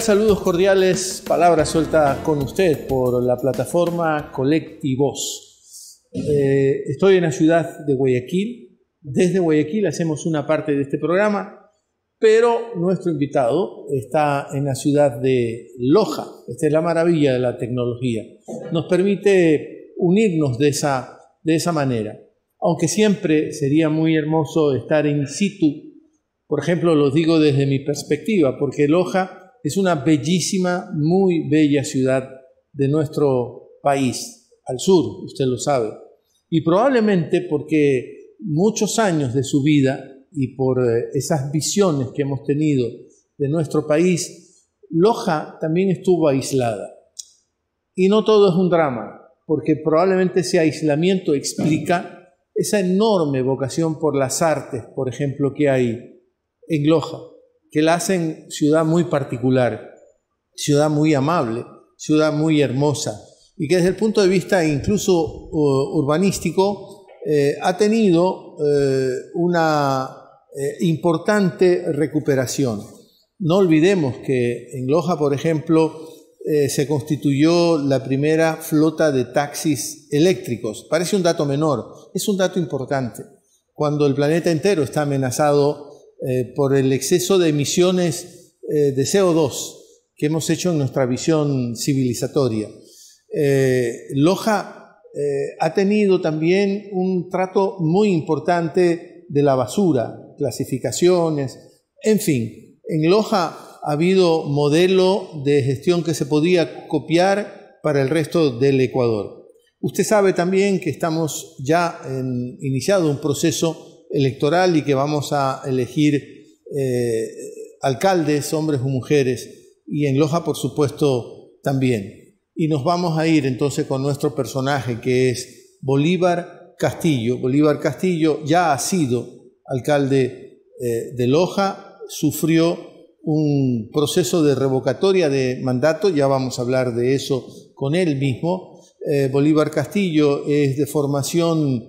Saludos cordiales, Palabras sueltas con usted por la plataforma Colectivos. Eh, estoy en la ciudad de Guayaquil. Desde Guayaquil hacemos una parte de este programa, pero nuestro invitado está en la ciudad de Loja. Esta es la maravilla de la tecnología. Nos permite unirnos de esa, de esa manera. Aunque siempre sería muy hermoso estar in situ por ejemplo, lo digo desde mi perspectiva, porque Loja es una bellísima, muy bella ciudad de nuestro país, al sur, usted lo sabe. Y probablemente porque muchos años de su vida y por eh, esas visiones que hemos tenido de nuestro país, Loja también estuvo aislada. Y no todo es un drama, porque probablemente ese aislamiento explica esa enorme vocación por las artes, por ejemplo, que hay en Loja que la hacen ciudad muy particular, ciudad muy amable, ciudad muy hermosa, y que desde el punto de vista incluso urbanístico eh, ha tenido eh, una eh, importante recuperación. No olvidemos que en Loja, por ejemplo, se constituyó la primera flota de taxis eléctricos. Parece un dato menor, es un dato importante. Cuando el planeta entero está amenazado eh, por el exceso de emisiones eh, de CO2 que hemos hecho en nuestra visión civilizatoria. Eh, Loja ha tenido también un trato muy importante de la basura, clasificaciones, en fin, en Loja ha habido modelo de gestión que se podía copiar para el resto del Ecuador. Usted sabe también que estamos ya iniciado un proceso electoral y que vamos a elegir eh, alcaldes, hombres o mujeres, y en Loja, por supuesto, también. Y nos vamos a ir entonces con nuestro personaje, que es Bolívar Castillo. Bolívar Castillo ya ha sido alcalde eh, de Loja, sufrió un proceso de revocatoria de mandato, ya vamos a hablar de eso con él mismo. Eh, Bolívar Castillo es de formación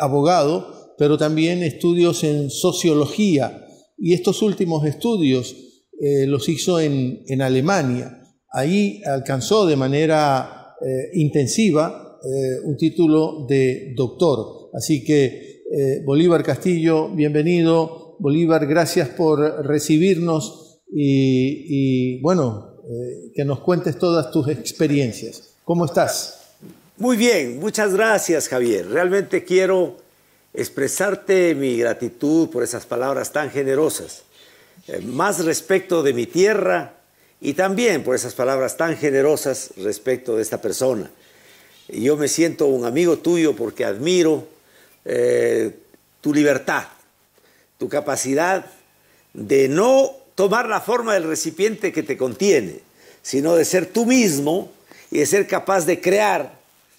abogado, pero también estudios en sociología. Y estos últimos estudios eh, los hizo en, Alemania. Ahí alcanzó de manera eh, intensiva eh, un título de doctor. Así que Bolívar Castillo, bienvenido. Bolívar, gracias por recibirnos y bueno, que nos cuentes todas tus experiencias. ¿Cómo estás? Muy bien, muchas gracias Javier. Realmente quiero expresarte mi gratitud por esas palabras tan generosas, eh, más respecto de mi tierra y también por esas palabras tan generosas respecto de esta persona. Yo me siento un amigo tuyo porque admiro eh, tu libertad, tu capacidad de no tomar la forma del recipiente que te contiene, sino de ser tú mismo y de ser capaz de crear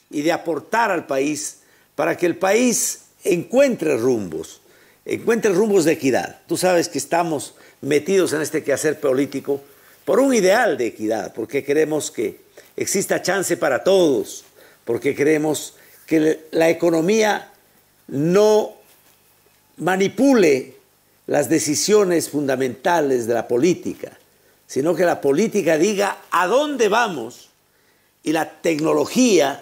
y de aportar al país para que el país encuentre rumbos, encuentre rumbos de equidad. Tú sabes que estamos metidos en este quehacer político por un ideal de equidad, porque queremos que exista chance para todos, porque queremos que la economía no manipule las decisiones fundamentales de la política, sino que la política diga a dónde vamos y la tecnología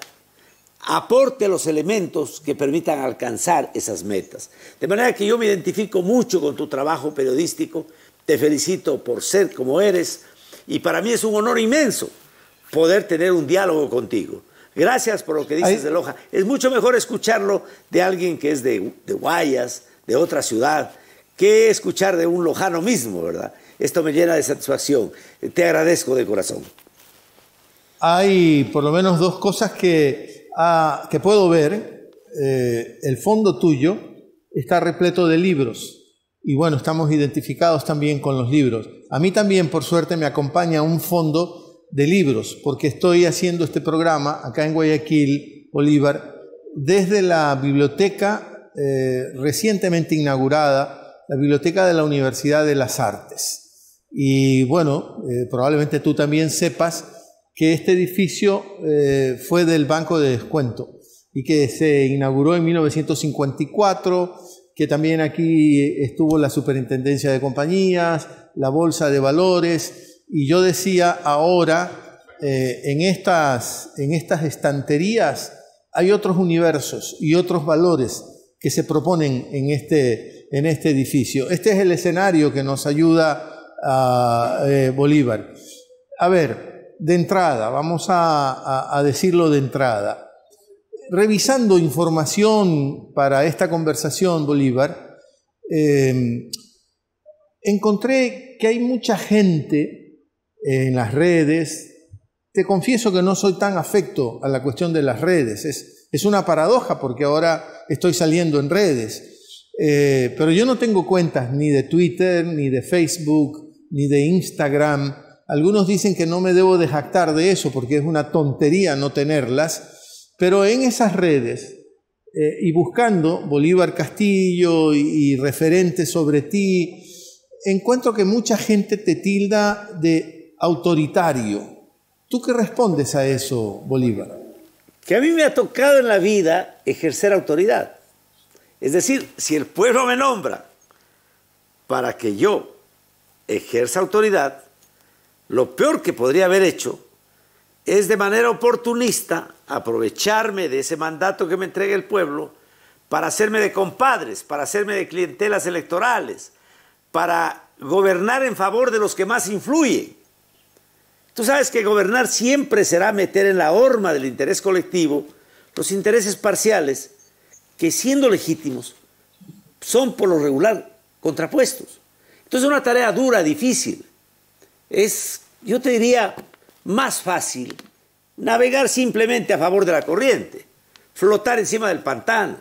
aporte los elementos que permitan alcanzar esas metas. De manera que yo me identifico mucho con tu trabajo periodístico, te felicito por ser como eres y para mí es un honor inmenso poder tener un diálogo contigo. Gracias por lo que dices de Loja. Es mucho mejor escucharlo de alguien que es de, de Guayas, de otra ciudad, que escuchar de un lojano mismo, ¿verdad? Esto me llena de satisfacción. Te agradezco de corazón. Hay por lo menos dos cosas que Ah, que puedo ver, eh, el fondo tuyo está repleto de libros. Y bueno, estamos identificados también con los libros. A mí también, por suerte, me acompaña un fondo de libros, porque estoy haciendo este programa acá en Guayaquil, Bolívar, desde la biblioteca eh, recientemente inaugurada, la biblioteca de la Universidad de las Artes. Y bueno, eh, probablemente tú también sepas que este edificio eh, fue del Banco de Descuento y que se inauguró en 1954, que también aquí estuvo la Superintendencia de Compañías, la Bolsa de Valores, y yo decía ahora, eh, en, estas, en estas estanterías hay otros universos y otros valores que se proponen en este, en este edificio. Este es el escenario que nos ayuda a eh, Bolívar. A ver, de entrada, vamos a, decirlo de entrada, revisando información para esta conversación, Bolívar, em, encontré que hay mucha gente en las redes, te confieso que no soy tan afecto a la cuestión de las redes, es, una paradoja porque ahora estoy saliendo en redes, eh, pero yo no tengo cuentas ni de Twitter, ni de Facebook, ni de Instagram, algunos dicen que no me debo de jactar de eso porque es una tontería no tenerlas, pero en esas redes eh, y buscando Bolívar Castillo y, y referentes sobre ti, encuentro que mucha gente te tilda de autoritario. ¿Tú qué respondes a eso, Bolívar? Que a mí me ha tocado en la vida ejercer autoridad. Es decir, si el pueblo me nombra para que yo ejerza autoridad, lo peor que podría haber hecho es de manera oportunista aprovecharme de ese mandato que me entrega el pueblo para hacerme de compadres, para hacerme de clientelas electorales, para gobernar en favor de los que más influyen. Tú sabes que gobernar siempre será meter en la horma del interés colectivo los intereses parciales que siendo legítimos son por lo regular contrapuestos. Entonces es una tarea dura, difícil es, yo te diría, más fácil navegar simplemente a favor de la corriente, flotar encima del pantano.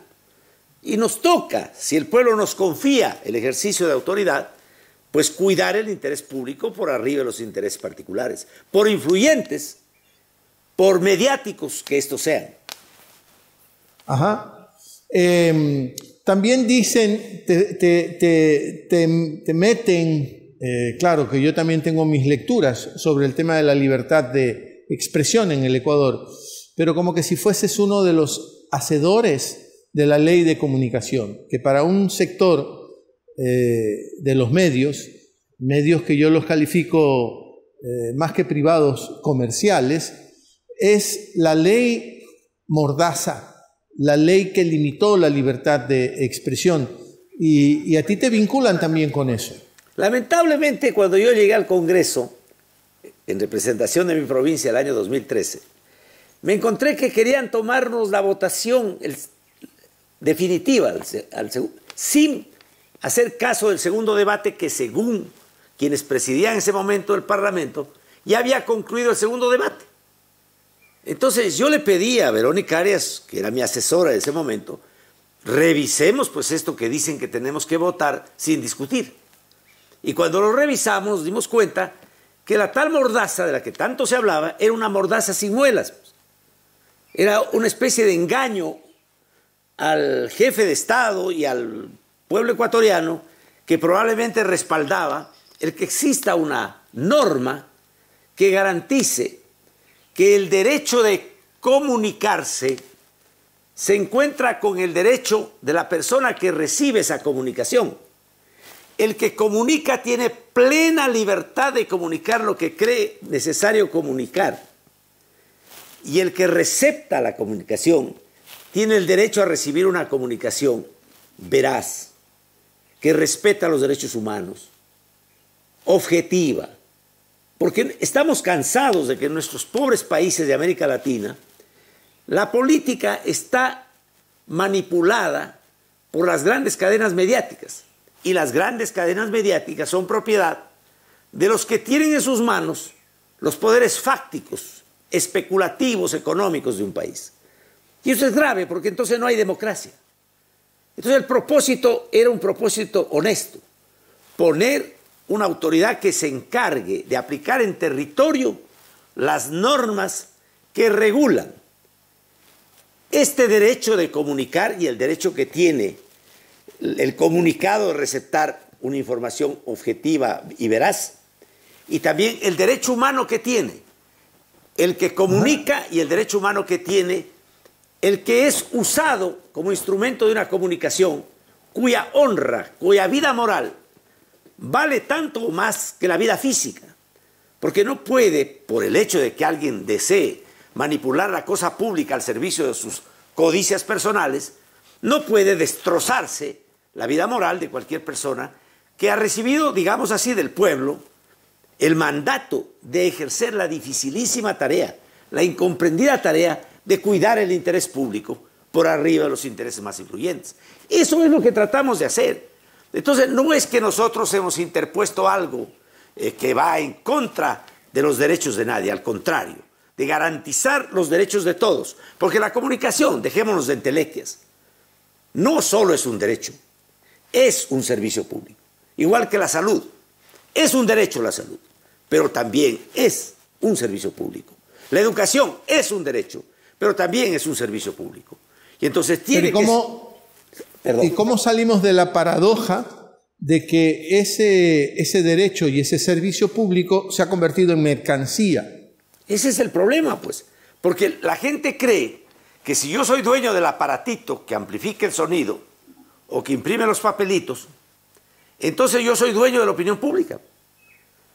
Y nos toca, si el pueblo nos confía el ejercicio de autoridad, pues cuidar el interés público por arriba de los intereses particulares, por influyentes, por mediáticos que estos sean. Ajá. Em, también dicen, te, te, te, te meten eh, claro que yo también tengo mis lecturas sobre el tema de la libertad de expresión en el Ecuador, pero como que si fueses uno de los hacedores de la ley de comunicación, que para un sector eh, de los medios, medios que yo los califico eh, más que privados comerciales, es la ley mordaza, la ley que limitó la libertad de expresión. y a ti te vinculan también con eso. Lamentablemente, cuando yo llegué al Congreso, en representación de mi provincia el año 2013, me encontré que querían tomarnos la votación definitiva sin hacer caso del segundo debate que según quienes presidían en ese momento el Parlamento, ya había concluido el segundo debate. Entonces yo le pedí a Verónica Arias, que era mi asesora en ese momento, revisemos pues esto que dicen que tenemos que votar sin discutir. Y cuando lo revisamos, dimos cuenta que la tal mordaza de la que tanto se hablaba era una mordaza sin muelas. Pues. Era una especie de engaño al jefe de Estado y al pueblo ecuatoriano que probablemente respaldaba el que exista una norma que garantice que el derecho de comunicarse se encuentra con el derecho de la persona que recibe esa comunicación. El que comunica tiene plena libertad de comunicar lo que cree necesario comunicar. Y el que recepta la comunicación tiene el derecho a recibir una comunicación veraz, que respeta los derechos humanos, objetiva. Porque estamos cansados de que en nuestros pobres países de América Latina la política está manipulada por las grandes cadenas mediáticas y las grandes cadenas mediáticas son propiedad de los que tienen en sus manos los poderes fácticos, especulativos, económicos de un país. Y eso es grave porque entonces no hay democracia. Entonces el propósito era un propósito honesto, poner una autoridad que se encargue de aplicar en territorio las normas que regulan este derecho de comunicar y el derecho que tiene el comunicado de receptar una información objetiva y veraz, y también el derecho humano que tiene, el que comunica y el derecho humano que tiene, el que es usado como instrumento de una comunicación cuya honra, cuya vida moral vale tanto o más que la vida física, porque no puede, por el hecho de que alguien desee manipular la cosa pública al servicio de sus codicias personales, no puede destrozarse la vida moral de cualquier persona que ha recibido, digamos así, del pueblo el mandato de ejercer la dificilísima tarea, la incomprendida tarea de cuidar el interés público por arriba de los intereses más influyentes. Eso es lo que tratamos de hacer. Entonces, no es que nosotros hemos interpuesto algo eh, que va en contra de los derechos de nadie, al contrario, de garantizar los derechos de todos. Porque la comunicación, dejémonos de entelequias, no solo es un derecho, es un servicio público, igual que la salud. Es un derecho la salud, pero también es un servicio público. La educación es un derecho, pero también es un servicio público. Y entonces tiene ¿Y cómo salimos de la paradoja de que ese, ese derecho y ese servicio público se ha convertido en mercancía? Ese es el problema, pues. Porque la gente cree que si yo soy dueño del aparatito que amplifica el sonido o que imprime los papelitos, entonces yo soy dueño de la opinión pública.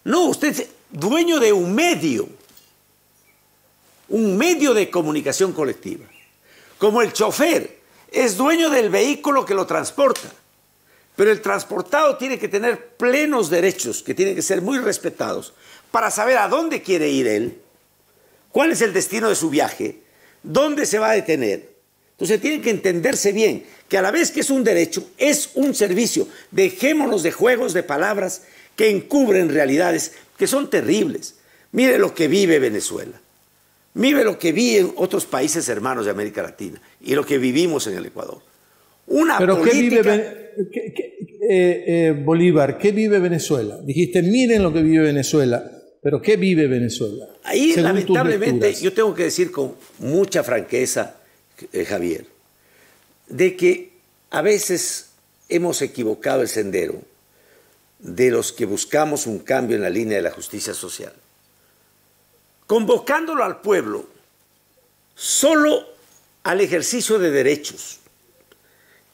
No, usted es dueño de un medio, un medio de comunicación colectiva. Como el chofer es dueño del vehículo que lo transporta, pero el transportado tiene que tener plenos derechos que tienen que ser muy respetados para saber a dónde quiere ir él, cuál es el destino de su viaje, dónde se va a detener, entonces tiene que entenderse bien que a la vez que es un derecho, es un servicio. Dejémonos de juegos de palabras que encubren realidades que son terribles. Mire lo que vive Venezuela. Mire lo que viven otros países hermanos de América Latina y lo que vivimos en el Ecuador. Una ¿Pero política... ¿qué vive eh, eh, Bolívar? ¿Qué vive Venezuela? Dijiste, miren lo que vive Venezuela. ¿Pero qué vive Venezuela? Ahí, lamentablemente, yo tengo que decir con mucha franqueza eh, Javier, de que a veces hemos equivocado el sendero de los que buscamos un cambio en la línea de la justicia social. Convocándolo al pueblo solo al ejercicio de derechos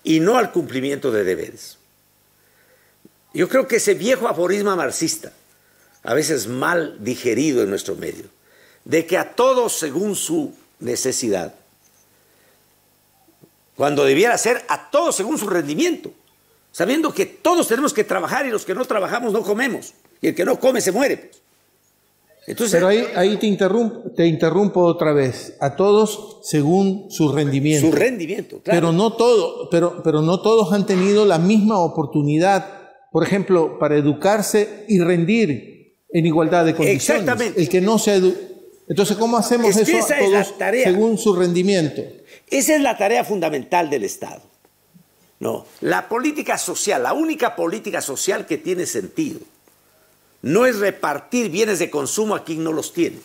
y no al cumplimiento de deberes. Yo creo que ese viejo aforisma marxista, a veces mal digerido en nuestro medio, de que a todos según su necesidad, cuando debiera ser a todos según su rendimiento, sabiendo que todos tenemos que trabajar y los que no trabajamos no comemos, y el que no come se muere. Pues. Entonces, Pero ahí, ahí te, interrumpo, te interrumpo otra vez. A todos según su rendimiento. Su rendimiento, claro. Pero no, todo, pero, pero no todos han tenido la misma oportunidad, por ejemplo, para educarse y rendir en igualdad de condiciones. Exactamente. El que no se Entonces, ¿cómo hacemos eso a todos según su rendimiento? Esa es la tarea fundamental del Estado. No, la política social, la única política social que tiene sentido, no es repartir bienes de consumo a quien no los tiene.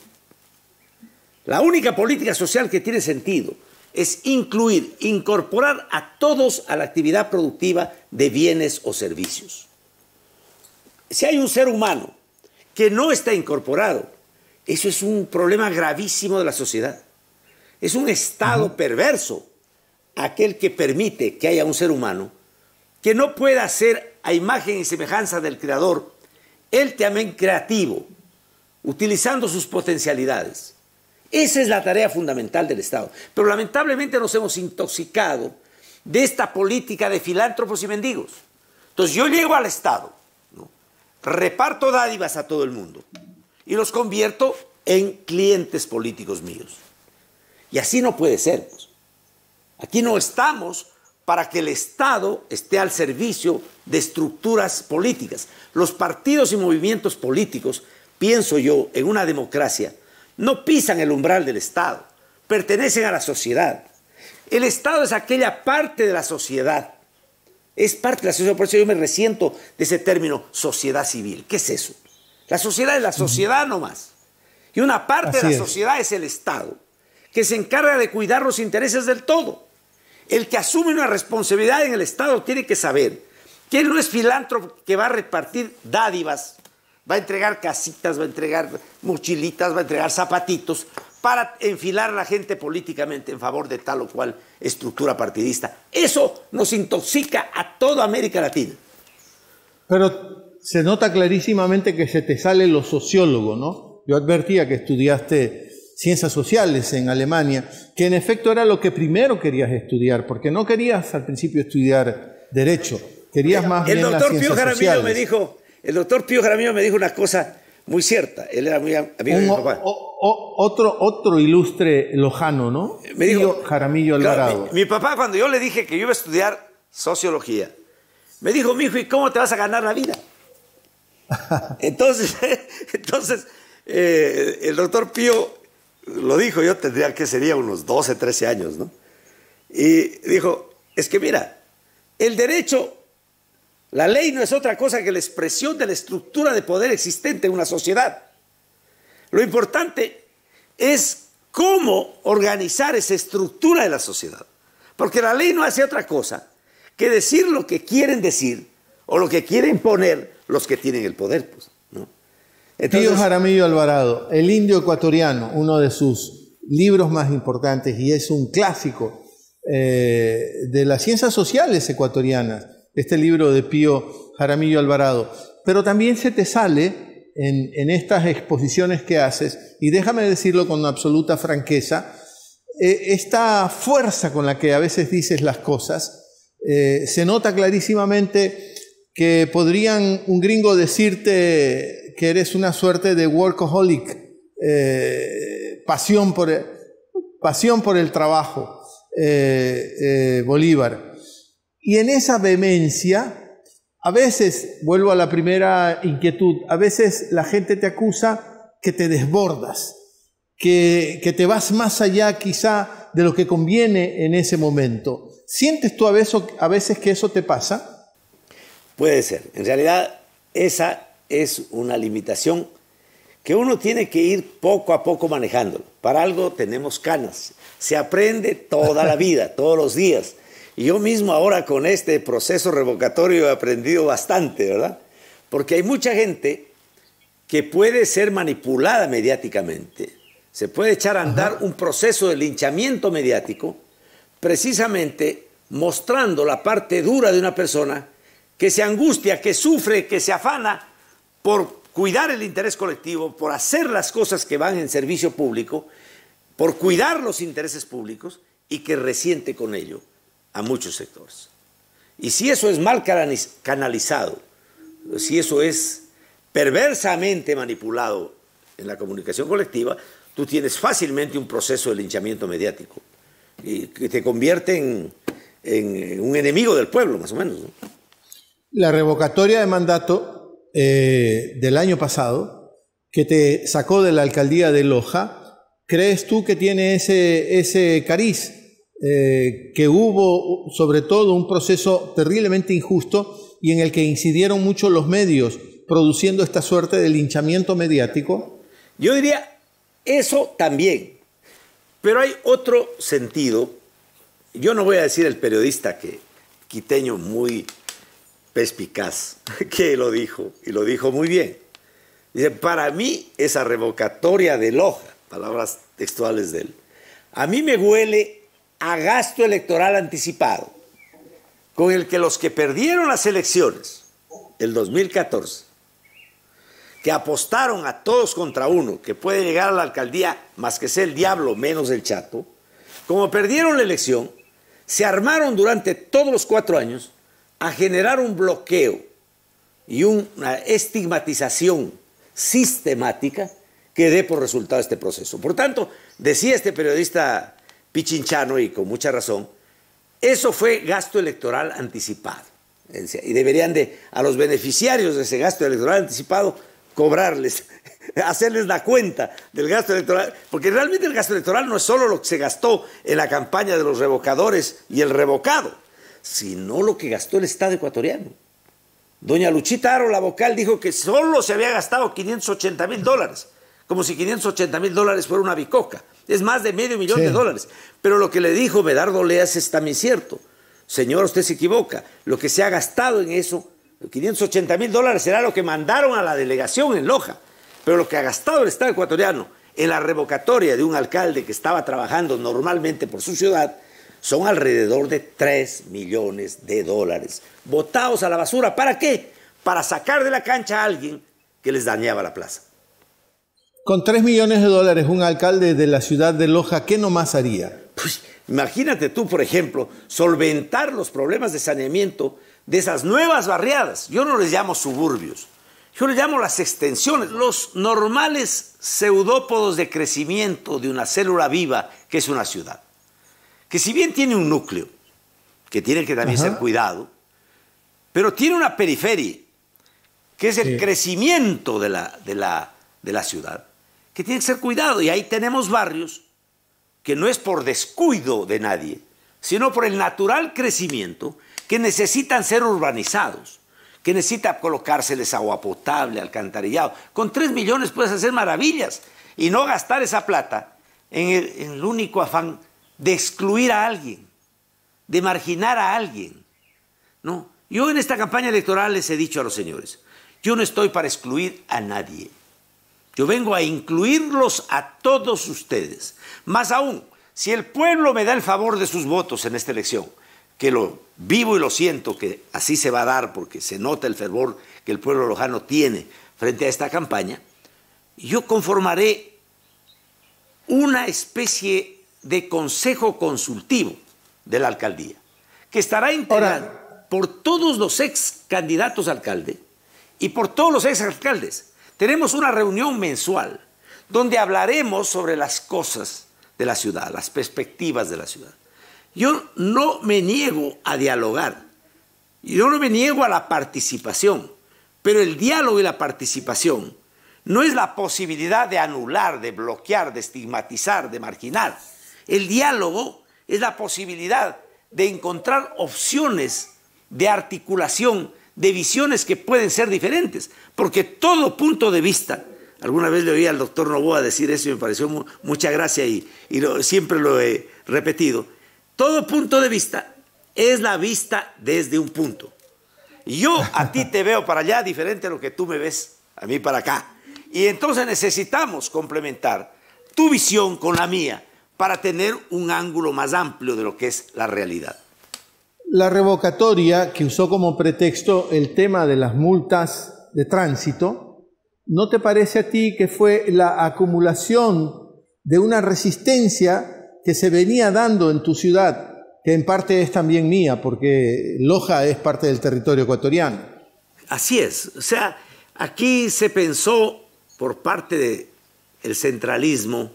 La única política social que tiene sentido es incluir, incorporar a todos a la actividad productiva de bienes o servicios. Si hay un ser humano que no está incorporado, eso es un problema gravísimo de la sociedad. Es un estado perverso aquel que permite que haya un ser humano que no pueda ser a imagen y semejanza del Creador, él también creativo, utilizando sus potencialidades. Esa es la tarea fundamental del Estado. Pero lamentablemente nos hemos intoxicado de esta política de filántropos y mendigos. Entonces yo llego al Estado, reparto dádivas a todo el mundo y los convierto en clientes políticos míos. Y así no puede ser. Pues. Aquí no estamos para que el Estado esté al servicio de estructuras políticas. Los partidos y movimientos políticos, pienso yo, en una democracia, no pisan el umbral del Estado, pertenecen a la sociedad. El Estado es aquella parte de la sociedad, es parte de la sociedad, por eso yo me resiento de ese término sociedad civil. ¿Qué es eso? La sociedad es la sociedad nomás. Y una parte de la sociedad es el Estado que se encarga de cuidar los intereses del todo. El que asume una responsabilidad en el Estado tiene que saber que él no es filántropo que va a repartir dádivas, va a entregar casitas, va a entregar mochilitas, va a entregar zapatitos para enfilar a la gente políticamente en favor de tal o cual estructura partidista. Eso nos intoxica a toda América Latina. Pero se nota clarísimamente que se te sale lo sociólogo, ¿no? Yo advertía que estudiaste ciencias sociales en Alemania, que en efecto era lo que primero querías estudiar, porque no querías al principio estudiar derecho, querías más el bien las ciencias Pío Jaramillo me dijo, el doctor Pío Jaramillo me dijo una cosa muy cierta, él era muy amigo de mi papá. otro, otro ilustre lojano, ¿no? Me Jaramillo Alvarado. mi, papá cuando yo le dije que yo iba a estudiar sociología, me dijo, mi hijo, ¿y cómo te vas a ganar la vida?" entonces, entonces eh, el doctor Pío lo dijo, yo tendría que sería unos 12, 13 años, ¿no? Y dijo, es que mira, el derecho, la ley no es otra cosa que la expresión de la estructura de poder existente en una sociedad. Lo importante es cómo organizar esa estructura de la sociedad. Porque la ley no hace otra cosa que decir lo que quieren decir o lo que quieren poner los que tienen el poder. Pues. Pío Tío Jaramillo Alvarado, El Indio Ecuatoriano, uno de sus libros más importantes y es un clásico eh, de las ciencias sociales ecuatorianas, este libro de Pío Jaramillo Alvarado. Pero también se te sale en, estas exposiciones que haces, y déjame decirlo con absoluta franqueza, eh, esta fuerza con la que a veces dices las cosas, eh, se nota clarísimamente que podrían un gringo decirte que eres una suerte de workaholic, eh, pasión, por, el trabajo, eh, eh, Bolívar. Y en esa vehemencia, a veces, vuelvo a la primera inquietud, a veces la gente te acusa que te desbordas, que, te vas más allá quizá de lo que conviene en ese momento. ¿Sientes tú a veces, a veces que eso te pasa? Puede ser. En realidad, esa es una limitación que uno tiene que ir poco a poco manejándolo. Para algo tenemos canas. Se aprende toda la vida, todos los días. Y yo mismo ahora con este proceso revocatorio he aprendido bastante, ¿verdad? Porque hay mucha gente que puede ser manipulada mediáticamente. Se puede echar a andar un proceso de linchamiento mediático precisamente mostrando la parte dura de una persona que se angustia, que sufre, que se afana por cuidar el interés colectivo, por hacer las cosas que van en servicio público, por cuidar los intereses públicos y que resiente con ello a muchos sectores. Y si eso es mal canalizado, si eso es perversamente manipulado en la comunicación colectiva, tú tienes fácilmente un proceso de linchamiento mediático y que te convierte en, un enemigo del pueblo, más o menos. La revocatoria de mandato eh, del año pasado, que te sacó de la alcaldía de Loja, ¿crees tú que tiene ese, ese cariz? Eh, que hubo sobre todo un proceso terriblemente injusto y en el que incidieron mucho los medios, produciendo esta suerte de linchamiento mediático? Yo diría eso también, pero hay otro sentido. Yo no voy a decir el periodista que quiteño muy perspicaz que lo dijo, y lo dijo muy bien. Dice, para mí esa revocatoria de Loja, palabras textuales de él, a mí me huele a gasto electoral anticipado, con el que los que perdieron las elecciones, el 2014, que apostaron a todos contra uno, que puede llegar a la alcaldía más que sea el diablo menos el chato, como perdieron la elección, se armaron durante todos los cuatro años a generar un bloqueo y una estigmatización sistemática que dé por resultado este proceso. Por tanto, decía este periodista pichinchano, y con mucha razón, eso fue gasto electoral anticipado. Y deberían de, a los beneficiarios de ese gasto electoral anticipado, cobrarles, hacerles la cuenta del gasto electoral, porque realmente el gasto electoral no es solo lo que se gastó en la campaña de los revocadores y el revocado, sino lo que gastó el Estado ecuatoriano. Doña Luchita Aro, la vocal, dijo que solo se había gastado 580 mil dólares, como si 580 mil dólares fuera una bicoca. Es más de medio millón de dólares. Pero lo que le dijo Medardo Leas es también cierto. Señor, usted se equivoca. Lo que se ha gastado en eso, 580 mil dólares, será lo que mandaron a la delegación en Loja. Pero lo que ha gastado el Estado ecuatoriano en la revocatoria de un alcalde que estaba trabajando normalmente por su ciudad, son alrededor de 3 millones de dólares botados a la basura. ¿Para qué? Para sacar de la cancha a alguien que les dañaba la plaza. Con 3 millones de dólares, un alcalde de la ciudad de Loja, ¿qué nomás haría? Pues imagínate tú, por ejemplo, solventar los problemas de saneamiento de esas nuevas barriadas. Yo no les llamo suburbios, yo les llamo las extensiones, los normales pseudópodos de crecimiento de una célula viva que es una ciudad que si bien tiene un núcleo, que tiene que también ser cuidado, pero tiene una periferia, que es el crecimiento de la, de, la, ciudad, que tiene que ser cuidado. Y ahí tenemos barrios que no es por descuido de nadie, sino por el natural crecimiento, que necesitan ser urbanizados, que necesita colocárseles agua potable, alcantarillado. Con tres millones puedes hacer maravillas y no gastar esa plata en el único afán de excluir a alguien, de marginar a alguien. No, yo en esta campaña electoral les he dicho a los señores, yo no estoy para excluir a nadie. Yo vengo a incluirlos a todos ustedes. Más aún, si el pueblo me da el favor de sus votos en esta elección, que lo vivo y lo siento, que así se va a dar porque se nota el fervor que el pueblo lojano tiene frente a esta campaña, yo conformaré una especie de consejo consultivo de la alcaldía, que estará integrado por todos los ex candidatos a alcalde y por todos los ex alcaldes. Tenemos una reunión mensual donde hablaremos sobre las cosas de la ciudad, las perspectivas de la ciudad. Yo no me niego a dialogar, yo no me niego a la participación, pero el diálogo y la participación no es la posibilidad de anular, de bloquear, de estigmatizar, de marginar el diálogo es la posibilidad de encontrar opciones de articulación, de visiones que pueden ser diferentes, porque todo punto de vista, alguna vez le oí al doctor Novoa decir eso y me pareció mucha gracia y, siempre lo he repetido, todo punto de vista es la vista desde un punto. Yo a ti te veo para allá diferente a lo que tú me ves a mí para acá. Y entonces necesitamos complementar tu visión con la mía para tener un ángulo más amplio de lo que es la realidad. La revocatoria que usó como pretexto el tema de las multas de tránsito, ¿no te parece a ti que fue la acumulación de una resistencia que se venía dando en tu ciudad, que en parte es también mía, porque Loja es parte del territorio ecuatoriano? Así es, o sea, aquí se pensó por parte del centralismo,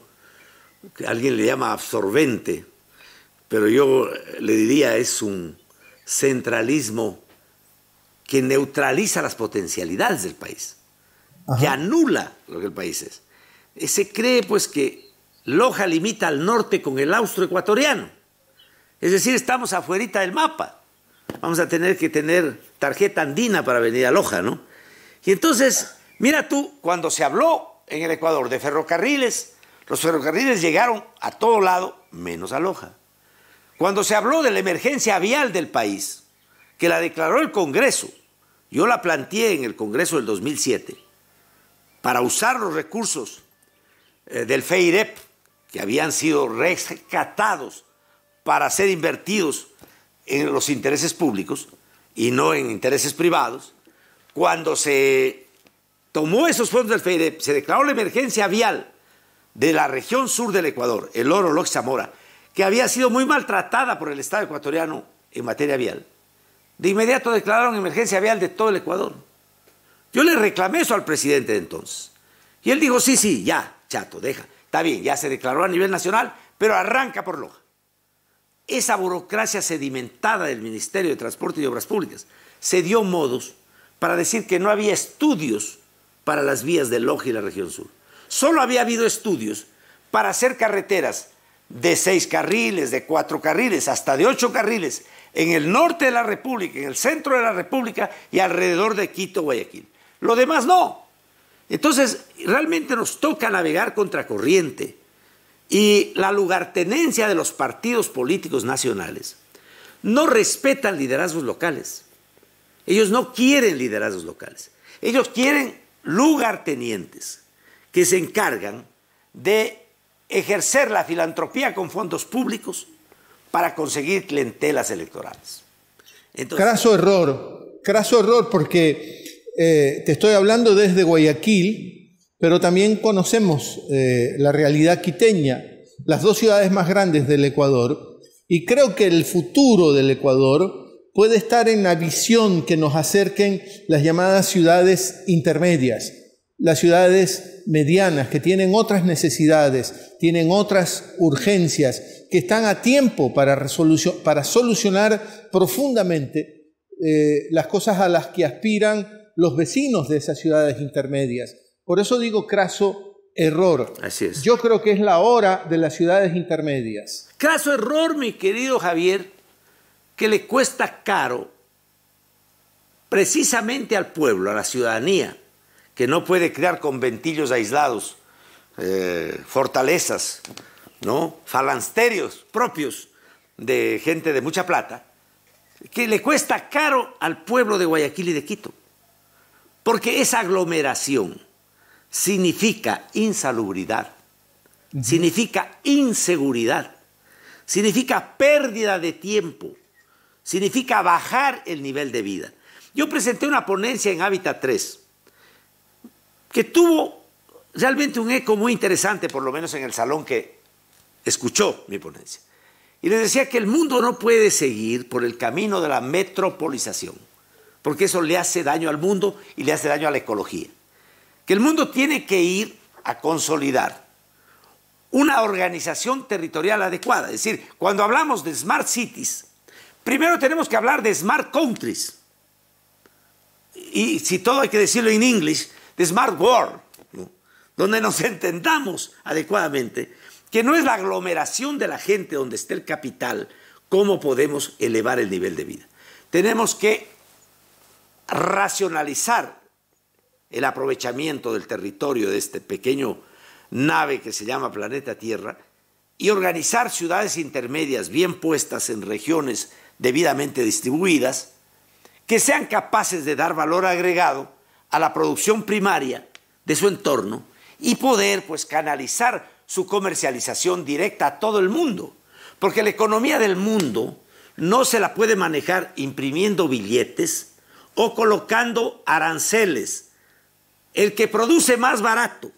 alguien le llama absorbente, pero yo le diría es un centralismo que neutraliza las potencialidades del país, que anula lo que el país es. Eh, se cree pues que Loja limita al norte con el austroecuatoriano, es decir, estamos afuerita del mapa, vamos a tener que tener tarjeta andina para venir a Loja, ¿no? Y entonces, mira tú, cuando se habló en el Ecuador de ferrocarriles, los ferrocarriles llegaron a todo lado, menos a Loja. Cuando se habló de la emergencia vial del país, que la declaró el Congreso, yo la planteé en el Congreso del 2007, para usar los recursos eh, del FEIREP, que habían sido rescatados para ser invertidos en los intereses públicos y no en intereses privados, cuando se tomó esos fondos del FEIREP, se declaró la emergencia vial de la región sur del Ecuador, el Oro Lox Zamora, que había sido muy maltratada por el Estado ecuatoriano en materia vial, de inmediato declararon emergencia vial de todo el Ecuador. Yo le reclamé eso al presidente de entonces. Y él dijo, sí, sí, ya, chato, deja. Está bien, ya se declaró a nivel nacional, pero arranca por Loja. Esa burocracia sedimentada del Ministerio de Transporte y Obras Públicas se dio modos para decir que no había estudios para las vías de Loja y la región sur. Solo había habido estudios para hacer carreteras de seis carriles, de cuatro carriles, hasta de ocho carriles, en el norte de la República, en el centro de la República y alrededor de Quito, Guayaquil. Lo demás no. Entonces, realmente nos toca navegar contracorriente. Y la lugartenencia de los partidos políticos nacionales no respetan liderazgos locales. Ellos no quieren liderazgos locales. Ellos quieren lugartenientes que se encargan de ejercer la filantropía con fondos públicos para conseguir clientelas electorales. craso error, craso error, porque eh, te estoy hablando desde Guayaquil, pero también conocemos eh, la realidad quiteña, las dos ciudades más grandes del Ecuador, y creo que el futuro del Ecuador puede estar en la visión que nos acerquen las llamadas ciudades intermedias, las ciudades medianas, que tienen otras necesidades, tienen otras urgencias, que están a tiempo para, para solucionar profundamente eh, las cosas a las que aspiran los vecinos de esas ciudades intermedias. Por eso digo craso error. Así es. Yo creo que es la hora de las ciudades intermedias. Craso error, mi querido Javier, que le cuesta caro precisamente al pueblo, a la ciudadanía que no puede crear conventillos aislados, eh, fortalezas, ¿no? falansterios propios de gente de mucha plata, que le cuesta caro al pueblo de Guayaquil y de Quito. Porque esa aglomeración significa insalubridad, significa inseguridad, significa pérdida de tiempo, significa bajar el nivel de vida. Yo presenté una ponencia en Hábitat 3 que tuvo realmente un eco muy interesante, por lo menos en el salón que escuchó mi ponencia. Y les decía que el mundo no puede seguir por el camino de la metropolización, porque eso le hace daño al mundo y le hace daño a la ecología. Que el mundo tiene que ir a consolidar una organización territorial adecuada. Es decir, cuando hablamos de smart cities, primero tenemos que hablar de smart countries. Y si todo hay que decirlo en inglés, de Smart World, donde nos entendamos adecuadamente, que no es la aglomeración de la gente donde esté el capital, cómo podemos elevar el nivel de vida. Tenemos que racionalizar el aprovechamiento del territorio de este pequeño nave que se llama planeta Tierra y organizar ciudades intermedias bien puestas en regiones debidamente distribuidas que sean capaces de dar valor agregado a la producción primaria de su entorno y poder pues canalizar su comercialización directa a todo el mundo, porque la economía del mundo no se la puede manejar imprimiendo billetes o colocando aranceles. El que produce más barato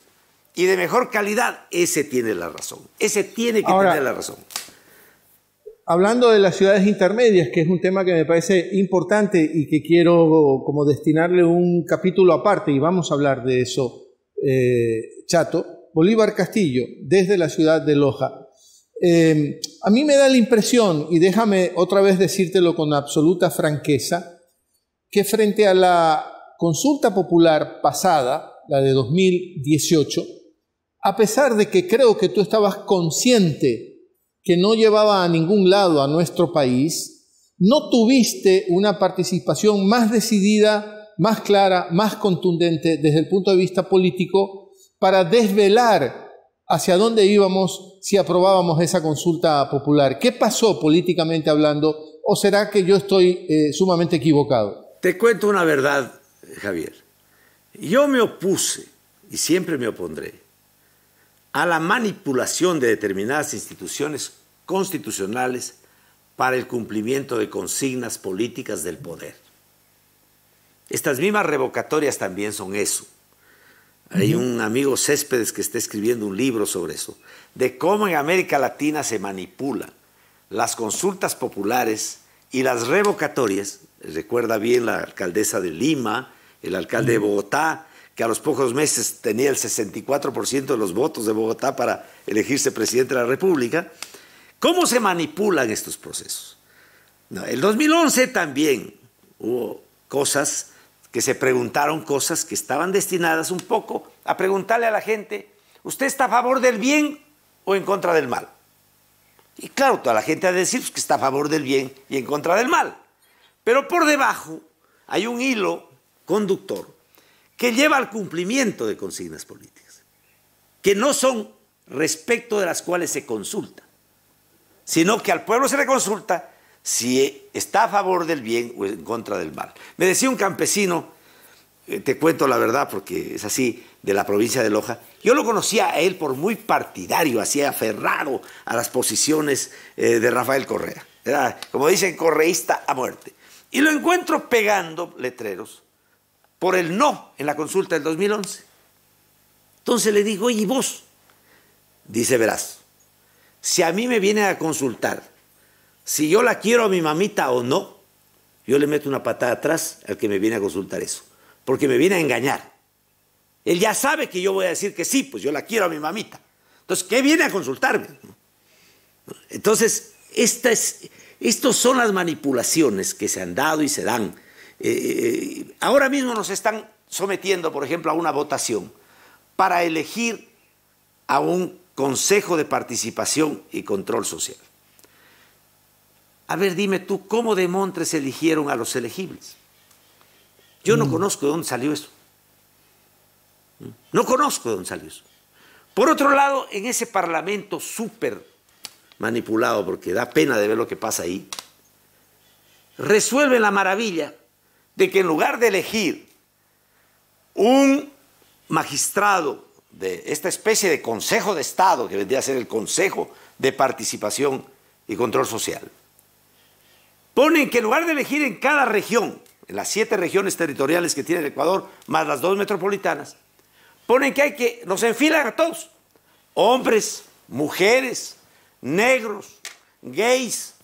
y de mejor calidad, ese tiene la razón. Ese tiene que tener la razón. Hablando de las ciudades intermedias, que es un tema que me parece importante y que quiero como destinarle un capítulo aparte, y vamos a hablar de eso, eh, Chato, Bolívar Castillo, desde la ciudad de Loja. Em, a mí me da la impresión, y déjame otra vez decírtelo con absoluta franqueza, que frente a la consulta popular pasada, la de 2018, a pesar de que creo que tú estabas consciente que no llevaba a ningún lado a nuestro país, no tuviste una participación más decidida, más clara, más contundente desde el punto de vista político para desvelar hacia dónde íbamos si aprobábamos esa consulta popular. ¿Qué pasó políticamente hablando? ¿O será que yo estoy eh, sumamente equivocado? Te cuento una verdad, Javier. Yo me opuse, y siempre me opondré, a la manipulación de determinadas instituciones constitucionales para el cumplimiento de consignas políticas del poder. Estas mismas revocatorias también son eso. Hay un amigo Céspedes que está escribiendo un libro sobre eso, de cómo en América Latina se manipulan las consultas populares y las revocatorias. Recuerda bien la alcaldesa de Lima, el alcalde de Bogotá, que a los pocos meses tenía el 64% de los votos de Bogotá para elegirse presidente de la República ¿Cómo se manipulan estos procesos? En el 2011 también hubo cosas que se preguntaron, cosas que estaban destinadas un poco a preguntarle a la gente, ¿usted está a favor del bien o en contra del mal? Y claro, toda la gente ha de decir pues, que está a favor del bien y en contra del mal. Pero por debajo hay un hilo conductor que lleva al cumplimiento de consignas políticas, que no son respecto de las cuales se consulta sino que al pueblo se le consulta si está a favor del bien o en contra del mal. Me decía un campesino, eh, te cuento la verdad porque es así, de la provincia de Loja, yo lo conocía a él por muy partidario, así aferrado a las posiciones eh, de Rafael Correa. Era, como dicen, correísta a muerte. Y lo encuentro pegando letreros por el no en la consulta del 2011. Entonces le digo, oye, ¿y vos? Dice, verás, si a mí me viene a consultar si yo la quiero a mi mamita o no, yo le meto una patada atrás al que me viene a consultar eso, porque me viene a engañar. Él ya sabe que yo voy a decir que sí, pues yo la quiero a mi mamita. Entonces, ¿qué viene a consultarme? Entonces, estas son las manipulaciones que se han dado y se dan. Eh, eh, ahora mismo nos están sometiendo, por ejemplo, a una votación para elegir a un Consejo de Participación y Control Social. A ver, dime tú, ¿cómo de Montres eligieron a los elegibles? Yo no mm. conozco de dónde salió eso. No conozco de dónde salió eso. Por otro lado, en ese parlamento súper manipulado, porque da pena de ver lo que pasa ahí, resuelven la maravilla de que en lugar de elegir un magistrado de esta especie de Consejo de Estado, que vendría a ser el Consejo de Participación y Control Social, ponen que en lugar de elegir en cada región, en las siete regiones territoriales que tiene el Ecuador, más las dos metropolitanas, ponen que hay que, nos enfilan a todos, hombres, mujeres, negros, gays,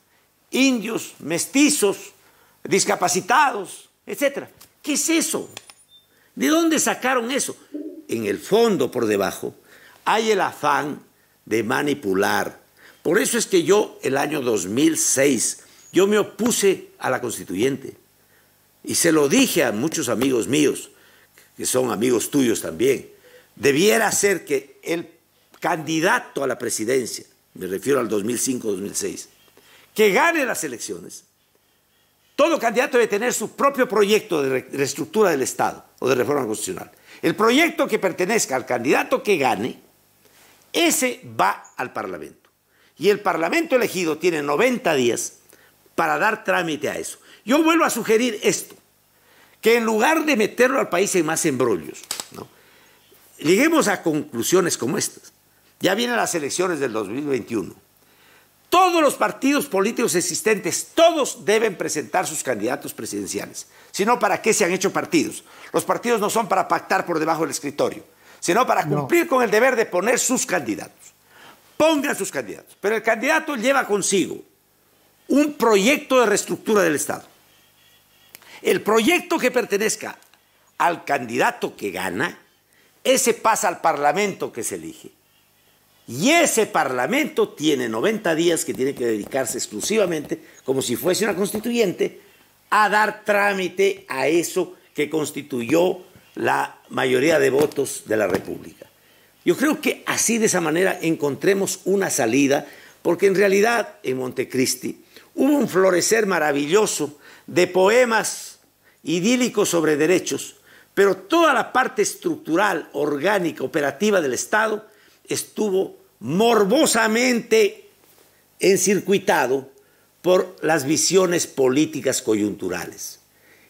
indios, mestizos, discapacitados, etc. ¿Qué es eso? ¿De dónde sacaron eso? en el fondo, por debajo, hay el afán de manipular. Por eso es que yo, el año 2006, yo me opuse a la constituyente. Y se lo dije a muchos amigos míos, que son amigos tuyos también. Debiera ser que el candidato a la presidencia, me refiero al 2005-2006, que gane las elecciones, todo candidato debe tener su propio proyecto de reestructura del Estado o de reforma constitucional. El proyecto que pertenezca al candidato que gane, ese va al Parlamento. Y el Parlamento elegido tiene 90 días para dar trámite a eso. Yo vuelvo a sugerir esto, que en lugar de meterlo al país en más embrollos, ¿no? lleguemos a conclusiones como estas. Ya vienen las elecciones del 2021 todos los partidos políticos existentes, todos deben presentar sus candidatos presidenciales. Si no, ¿para qué se han hecho partidos? Los partidos no son para pactar por debajo del escritorio, sino para cumplir con el deber de poner sus candidatos. Pongan sus candidatos. Pero el candidato lleva consigo un proyecto de reestructura del Estado. El proyecto que pertenezca al candidato que gana, ese pasa al Parlamento que se elige. Y ese Parlamento tiene 90 días que tiene que dedicarse exclusivamente, como si fuese una constituyente, a dar trámite a eso que constituyó la mayoría de votos de la República. Yo creo que así de esa manera encontremos una salida, porque en realidad en Montecristi hubo un florecer maravilloso de poemas idílicos sobre derechos, pero toda la parte estructural, orgánica, operativa del Estado, estuvo morbosamente encircuitado por las visiones políticas coyunturales.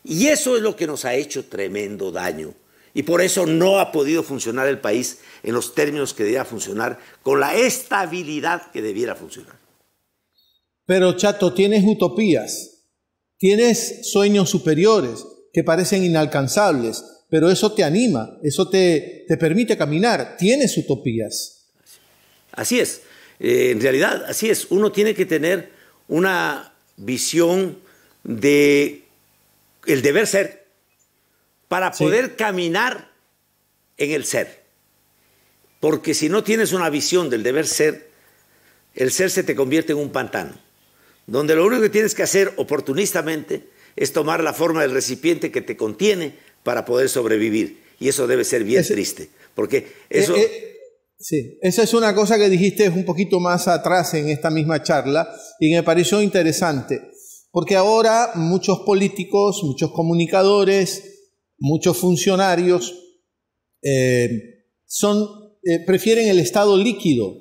Y eso es lo que nos ha hecho tremendo daño. Y por eso no ha podido funcionar el país en los términos que debía funcionar, con la estabilidad que debiera funcionar. Pero Chato, tienes utopías, tienes sueños superiores que parecen inalcanzables, pero eso te anima, eso te, permite caminar, tienes utopías. Así es, eh, en realidad así es, uno tiene que tener una visión de el deber ser para poder caminar en el ser. Porque si no tienes una visión del deber ser, el ser se te convierte en un pantano, donde lo único que tienes que hacer oportunistamente es tomar la forma del recipiente que te contiene para poder sobrevivir. Y eso debe ser bien triste, porque eso... Eh, eh, sí, esa es una cosa que dijiste un poquito más atrás en esta misma charla y me pareció interesante, porque ahora muchos políticos, muchos comunicadores, muchos funcionarios eh, son, prefieren el estado líquido,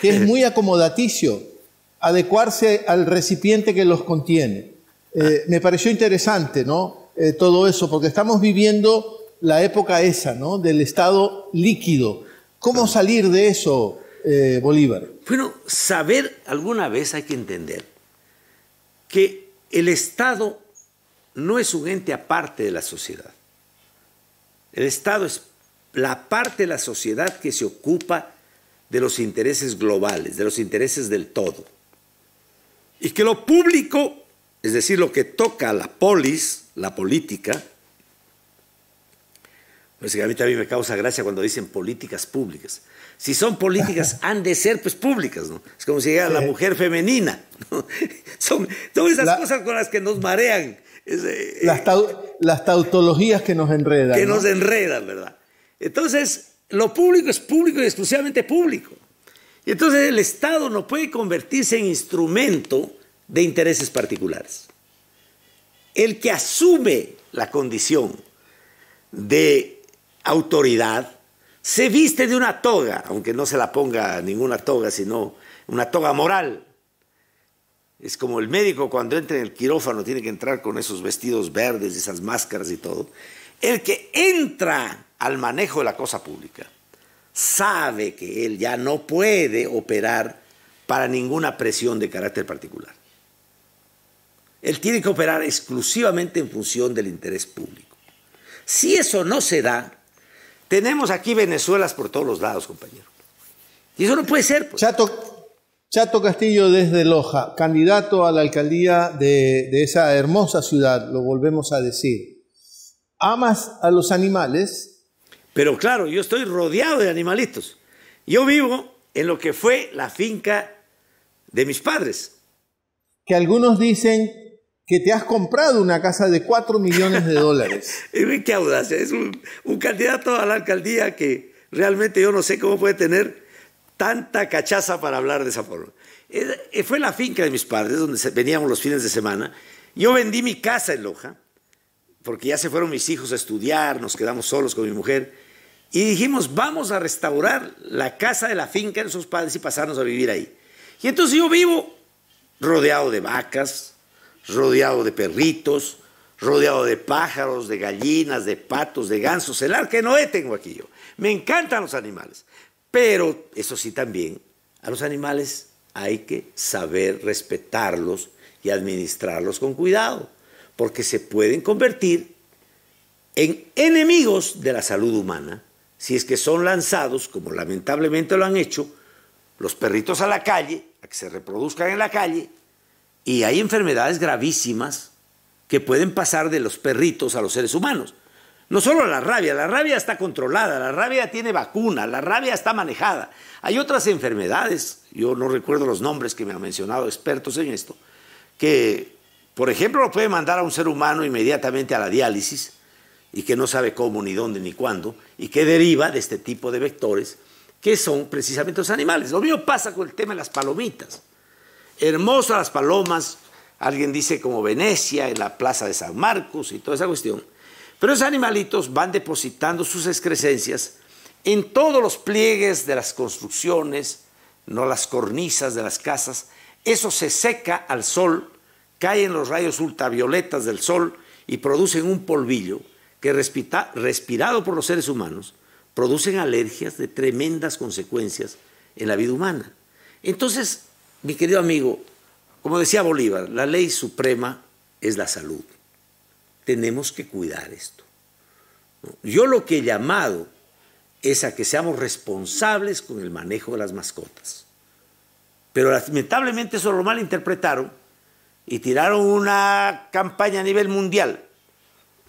que es muy acomodaticio, adecuarse al recipiente que los contiene. me pareció interesante, ¿no? Eh, todo eso, porque estamos viviendo la época esa, ¿no? Del estado líquido. ¿Cómo salir de eso, eh, Bolívar? Bueno, saber alguna vez hay que entender que el Estado no es un ente aparte de la sociedad. El Estado es la parte de la sociedad que se ocupa de los intereses globales, de los intereses del todo. Y que lo público es decir, lo que toca a la polis, la política, a mí también me causa gracia cuando dicen políticas públicas. Si son políticas, han de ser pues públicas, ¿no? Es como si llegara la mujer femenina. Son, todas esas cosas con las que nos marean. Eh, eh, las, tautologías que nos enredan. Que nos enredan, ¿verdad? Entonces, lo público es público y exclusivamente público. Y entonces el Estado no puede convertirse en instrumento de intereses particulares. El que asume la condición de autoridad se viste de una toga, aunque no se la ponga ninguna toga, sino una toga moral. Es como el médico cuando entra en el quirófano tiene que entrar con esos vestidos verdes, esas máscaras y todo. El que entra al manejo de la cosa pública sabe que él ya no puede operar para ninguna presión de carácter particular. Él tiene que operar exclusivamente en función del interés público. Si eso no se da, tenemos aquí Venezuelas por todos los lados, compañero. Y eso no puede ser. Pues. Chato, Castillo desde Loja, candidato a la alcaldía de, de esa hermosa ciudad, lo volvemos a decir. ¿Amas a los animales? Pero claro, yo estoy rodeado de animalitos. Yo vivo en lo que fue la finca de mis padres. Que algunos dicen que te has comprado una casa de 4 millones de dólares. Qué audacia, es un, un, candidato a la alcaldía que realmente yo no sé cómo puede tener tanta cachaza para hablar de esa forma. Eh, fue la finca de mis padres, donde veníamos los fines de semana. Yo vendí mi casa en Loja, porque ya se fueron mis hijos a estudiar, nos quedamos solos con mi mujer, y dijimos, vamos a restaurar la casa de la finca de sus padres y pasarnos a vivir ahí. Y entonces yo vivo rodeado de vacas, rodeado de perritos, rodeado de pájaros, de gallinas, de patos, de gansos. El arca de Noé tengo aquí yo. Me encantan los animales. Pero, eso sí también, a los animales hay que saber respetarlos y administrarlos con cuidado, porque se pueden convertir en enemigos de la salud humana si es que son lanzados, como lamentablemente lo han hecho, los perritos a la calle, a que se reproduzcan en la calle, y hay enfermedades gravísimas que pueden pasar de los perritos a los seres humanos. No solo la rabia, la rabia está controlada, la rabia tiene vacuna, la rabia está manejada. Hay otras enfermedades, yo no recuerdo los nombres que me han mencionado expertos en esto, que, por ejemplo, lo puede mandar a un ser humano inmediatamente a la diálisis y que no sabe cómo, ni dónde, ni cuándo, y que deriva de este tipo de vectores que son precisamente los animales. Lo mismo pasa con el tema de las palomitas hermosas las palomas, alguien dice como Venecia, en la plaza de San Marcos y toda esa cuestión. Pero esos animalitos van depositando sus excrescencias en todos los pliegues de las construcciones, no las cornisas de las casas. Eso se seca al sol, caen los rayos ultravioletas del sol y producen un polvillo que respirado por los seres humanos producen alergias de tremendas consecuencias en la vida humana. Entonces, mi querido amigo, como decía Bolívar, la ley suprema es la salud. Tenemos que cuidar esto. Yo lo que he llamado es a que seamos responsables con el manejo de las mascotas. Pero lamentablemente eso lo malinterpretaron y tiraron una campaña a nivel mundial.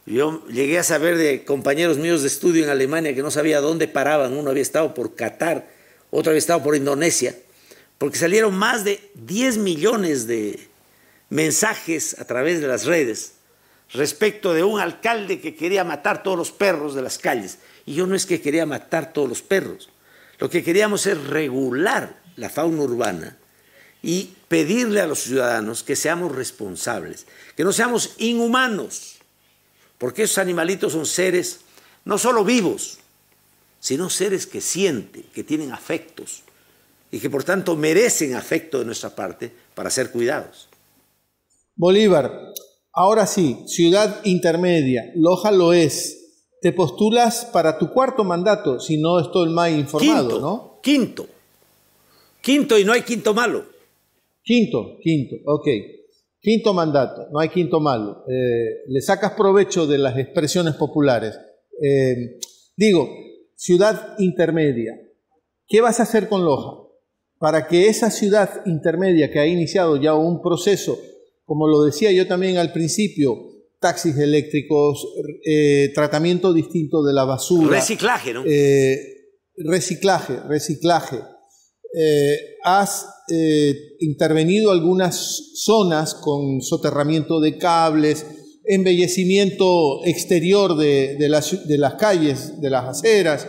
Yo llegué a saber de compañeros míos de estudio en Alemania que no sabía dónde paraban. Uno había estado por Qatar, otro había estado por Indonesia porque salieron más de 10 millones de mensajes a través de las redes respecto de un alcalde que quería matar todos los perros de las calles. Y yo no es que quería matar todos los perros, lo que queríamos es regular la fauna urbana y pedirle a los ciudadanos que seamos responsables, que no seamos inhumanos, porque esos animalitos son seres no solo vivos, sino seres que sienten, que tienen afectos, y que por tanto merecen afecto de nuestra parte para ser cuidados. Bolívar, ahora sí, ciudad intermedia, Loja lo es. Te postulas para tu cuarto mandato, si no estoy mal informado, ¿no? Quinto. Quinto y no hay quinto malo. Quinto, quinto, ok. Quinto mandato, no hay quinto malo. Eh, le sacas provecho de las expresiones populares. Eh, digo, ciudad intermedia. ¿Qué vas a hacer con Loja? para que esa ciudad intermedia que ha iniciado ya un proceso, como lo decía yo también al principio, taxis eléctricos, eh, tratamiento distinto de la basura. Reciclaje, ¿no? Eh, reciclaje, reciclaje. Eh, has intervenido algunas zonas con soterramiento de cables, embellecimiento exterior de, las, de las calles, de las aceras.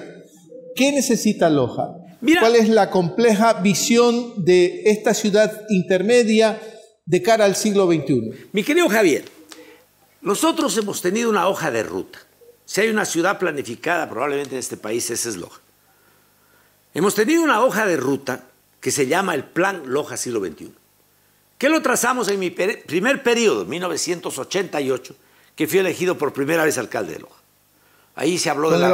¿Qué necesita Loja? cuál es la compleja visión de esta ciudad intermedia de cara al siglo XXI. Mi querido Javier, nosotros hemos tenido una hoja de ruta. Si hay una ciudad planificada, probablemente en este país esa es Loja. Hemos tenido una hoja de ruta que se llama el Plan Loja Siglo XXI, que lo trazamos en mi primer periodo, 1988, que fui elegido por primera vez alcalde de Loja. Ahí se habló de la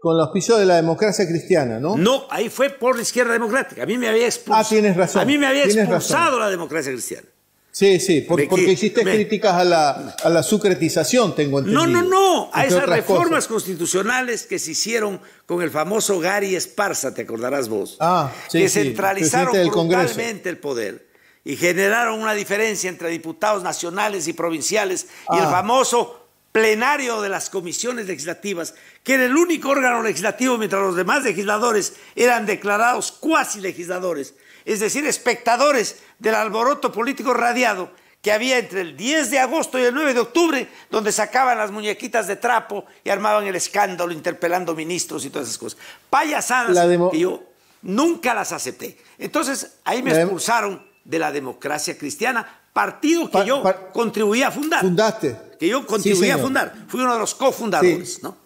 con los pisos de la democracia cristiana, ¿no? No, ahí fue por la izquierda democrática. A mí me había expulsado. Ah, tienes razón. A mí me había la democracia cristiana. Sí, sí, porque hiciste críticas a la, sucretización, tengo entendido. No, no, no, a esas reformas constitucionales que se hicieron con el famoso Gary Esparza, te acordarás vos, ah, sí, que centralizaron brutalmente el poder y generaron una diferencia entre diputados nacionales y provinciales y el ah. famoso plenario de las comisiones legislativas, que era el único órgano legislativo mientras los demás legisladores eran declarados cuasi legisladores, es decir, espectadores del alboroto político radiado que había entre el 10 de agosto y el 9 de octubre, donde sacaban las muñequitas de trapo y armaban el escándalo interpelando ministros y todas esas cosas. Payasadas que yo nunca las acepté. Entonces, ahí me expulsaron de la democracia cristiana partido que yo contribuí a fundar. Fundaste. Que yo contribuí a fundar. Fui uno de los cofundadores, ¿no?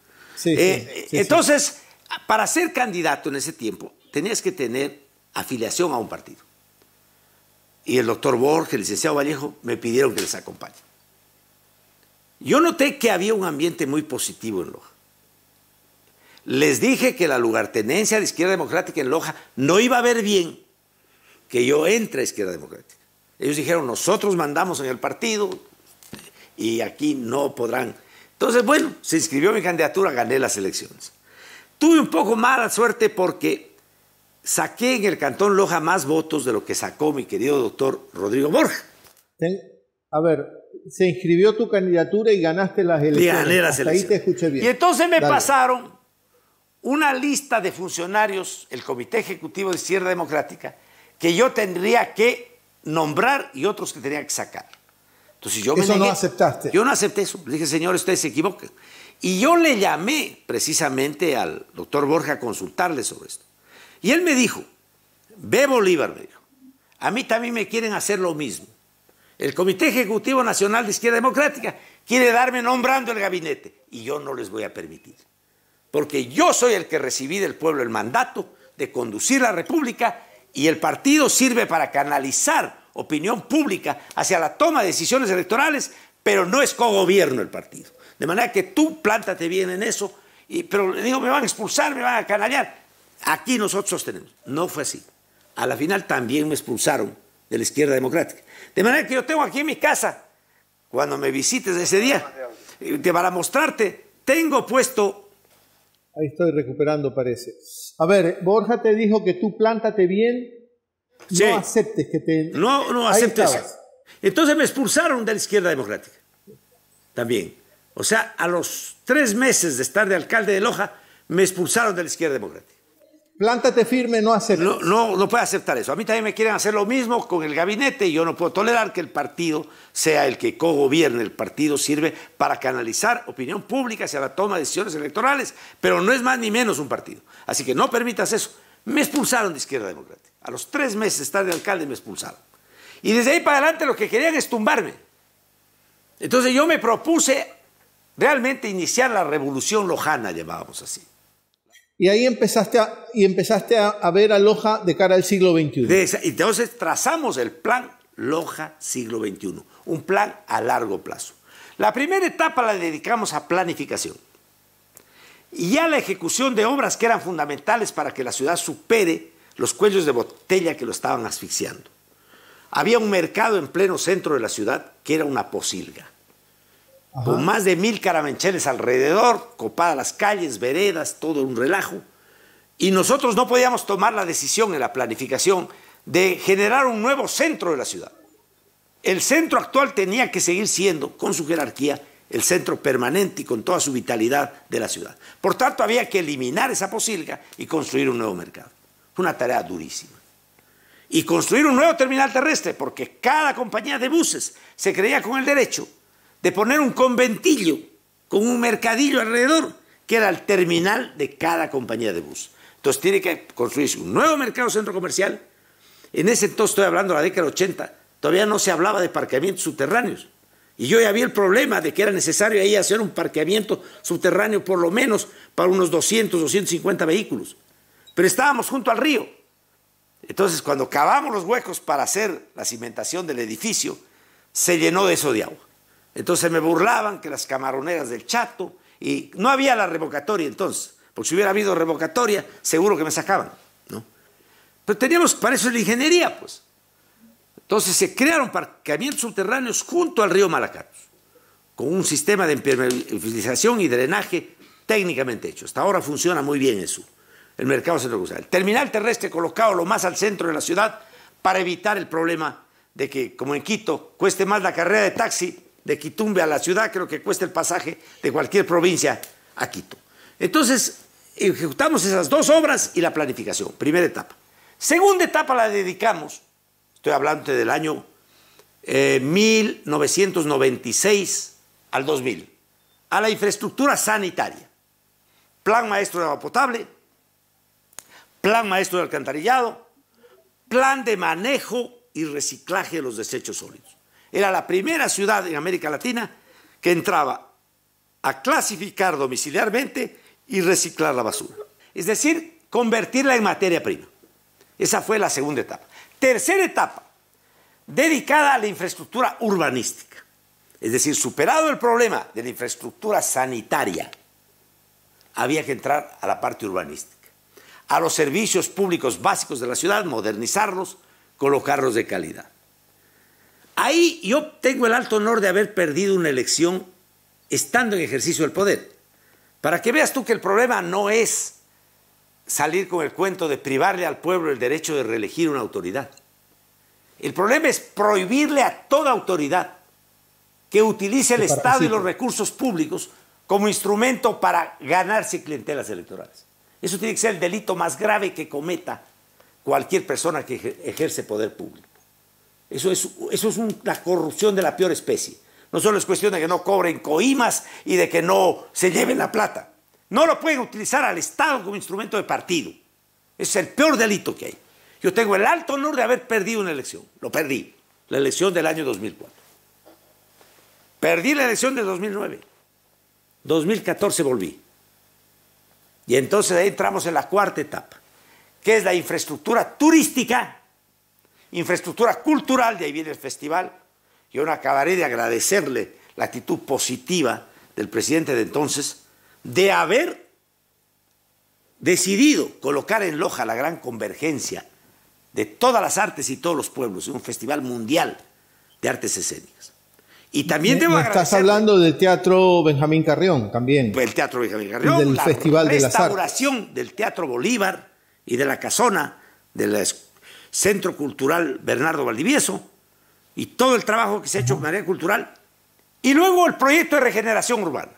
Eh, entonces, para ser candidato en ese tiempo, tenías que tener afiliación a un partido. Y el doctor Borges, el licenciado Vallejo, me pidieron que les acompañe. Yo noté que había un ambiente muy positivo en Loja. Les dije que la lugartenencia de Izquierda Democrática en Loja no iba a ver bien que yo entre a Izquierda Democrática. Ellos dijeron, nosotros mandamos en el partido y aquí no podrán. Entonces, bueno, se inscribió mi candidatura, gané las elecciones. Tuve un poco mala suerte porque saqué en el Cantón Loja más votos de lo que sacó mi querido doctor Rodrigo Borja. A ver, se inscribió tu candidatura y ganaste las elecciones. ahí te bien. Y entonces me pasaron una lista de funcionarios, el Comité Ejecutivo de Izquierda Democrática, que yo tendría que nombrar y otros que tenía que sacar. Entonces yo me Eso no aceptaste. Yo no acepté eso. Le dije, señor, usted se equivoca. Y yo le llamé precisamente al doctor Borja a consultarle sobre esto. Y él me dijo, ve Bolívar, me dijo, a mí también me quieren hacer lo mismo. El Comité Ejecutivo Nacional de Izquierda Democrática quiere darme nombrando el gabinete y yo no les voy a permitir. Porque yo soy el que recibí del pueblo el mandato de conducir la República y el partido sirve para canalizar opinión pública hacia la toma de decisiones electorales, pero no es cogobierno el partido. De manera que tú plántate bien en eso, y, pero le digo, me van a expulsar, me van a canallar. Aquí nosotros tenemos. No fue así. A la final también me expulsaron de la izquierda democrática. De manera que yo tengo aquí en mi casa, cuando me visites ese día, eh, para mostrarte, tengo puesto Ahí estoy recuperando, parece. A ver, Borja te dijo que tú plántate bien, no aceptes que te... No, no aceptes. Entonces me expulsaron de la izquierda democrática. También. O sea, a los tres meses de estar de alcalde de Loja, me expulsaron de la izquierda democrática. Plántate firme, no aceptes. No, no, no puede aceptar eso. A mí también me quieren hacer lo mismo con el gabinete y yo no puedo tolerar que el partido sea el que co-gobierne. El partido sirve para canalizar opinión pública hacia la toma de decisiones electorales, pero no es más ni menos un partido. Así que no permitas eso. Me expulsaron de Izquierda Democrática. A los tres meses de estar de alcalde me expulsaron. Y desde ahí para adelante lo que querían es tumbarme. Entonces yo me propuse realmente iniciar la revolución lojana, llamábamos así y ahí empezaste a, y empezaste a, ver a Loja de cara al siglo XXI. entonces trazamos el plan Loja siglo XXI, un plan a largo plazo. La primera etapa la dedicamos a planificación y ya la ejecución de obras que eran fundamentales para que la ciudad supere los cuellos de botella que lo estaban asfixiando. Había un mercado en pleno centro de la ciudad que era una posilga con más de mil caramancheles alrededor, copadas las calles, veredas, todo un relajo. Y nosotros no podíamos tomar la decisión en la planificación de generar un nuevo centro de la ciudad. El centro actual tenía que seguir siendo, con su jerarquía, el centro permanente y con toda su vitalidad de la ciudad. Por tanto, había que eliminar esa posilga y construir un nuevo mercado. Una tarea durísima. Y construir un nuevo terminal terrestre, porque cada compañía de buses se creía con el derecho de poner un conventillo con un mercadillo alrededor, que era el terminal de cada compañía de bus. Entonces tiene que construirse un nuevo mercado centro comercial. En ese entonces, estoy hablando de la década de 80, todavía no se hablaba de parqueamientos subterráneos. Y yo ya vi el problema de que era necesario ahí hacer un parqueamiento subterráneo por lo menos para unos 200, 250 vehículos. Pero estábamos junto al río. Entonces, cuando cavamos los huecos para hacer la cimentación del edificio, se llenó de eso de agua. Entonces me burlaban que las camaroneras del Chato, y no había la revocatoria entonces, porque si hubiera habido revocatoria, seguro que me sacaban, Pero teníamos para eso la ingeniería, pues. Entonces se crearon parqueamientos subterráneos junto al río Malacatos, con un sistema de impermeabilización y drenaje técnicamente hecho. Hasta ahora funciona muy bien eso, el mercado centro El terminal terrestre colocado lo más al centro de la ciudad para evitar el problema de que, como en Quito, cueste más la carrera de taxi de Quitumbe a la ciudad, creo que cuesta el pasaje de cualquier provincia a Quito. Entonces, ejecutamos esas dos obras y la planificación, primera etapa. Segunda etapa la dedicamos, estoy hablando del año 1996 eh, al 2000, a la infraestructura sanitaria, plan maestro de agua potable, plan maestro de alcantarillado, plan de manejo y reciclaje de los desechos sólidos. Era la primera ciudad en América Latina que entraba a clasificar domiciliarmente y reciclar la basura. Es decir, convertirla en materia prima. Esa fue la segunda etapa. Tercera etapa, dedicada a la infraestructura urbanística. Es decir, superado el problema de la infraestructura sanitaria, había que entrar a la parte urbanística, a los servicios públicos básicos de la ciudad, modernizarlos, colocarlos de calidad. Ahí yo tengo el alto honor de haber perdido una elección estando en ejercicio del poder. Para que veas tú que el problema no es salir con el cuento de privarle al pueblo el derecho de reelegir una autoridad. El problema es prohibirle a toda autoridad que utilice el Estado y los recursos públicos como instrumento para ganarse clientelas electorales. Eso tiene que ser el delito más grave que cometa cualquier persona que ejerce poder público. Eso es, la corrupción de la peor especie. No solo es cuestión de que no cobren coimas y de que no se lleven la plata. No lo pueden utilizar al Estado como instrumento de partido. Es el peor delito que hay. Yo tengo el alto honor de haber perdido una elección. Lo perdí. La elección del año 2004. Perdí la elección de 2009. 2014 volví. Y entonces ahí entramos en la cuarta etapa, que es la infraestructura turística infraestructura cultural, de ahí viene el festival. Yo no acabaré de agradecerle la actitud positiva del presidente de entonces de haber decidido colocar en Loja la gran convergencia de todas las artes y todos los pueblos, un festival mundial de artes escénicas. Y también debo Estás hablando del Teatro Benjamín Carrión también. El Teatro Benjamín Carrión. del la Festival de la Artes. restauración del Teatro Bolívar y de la Casona, de la escuela... Centro Cultural Bernardo Valdivieso y todo el trabajo que se ha hecho en área cultural. Y luego el proyecto de regeneración urbana.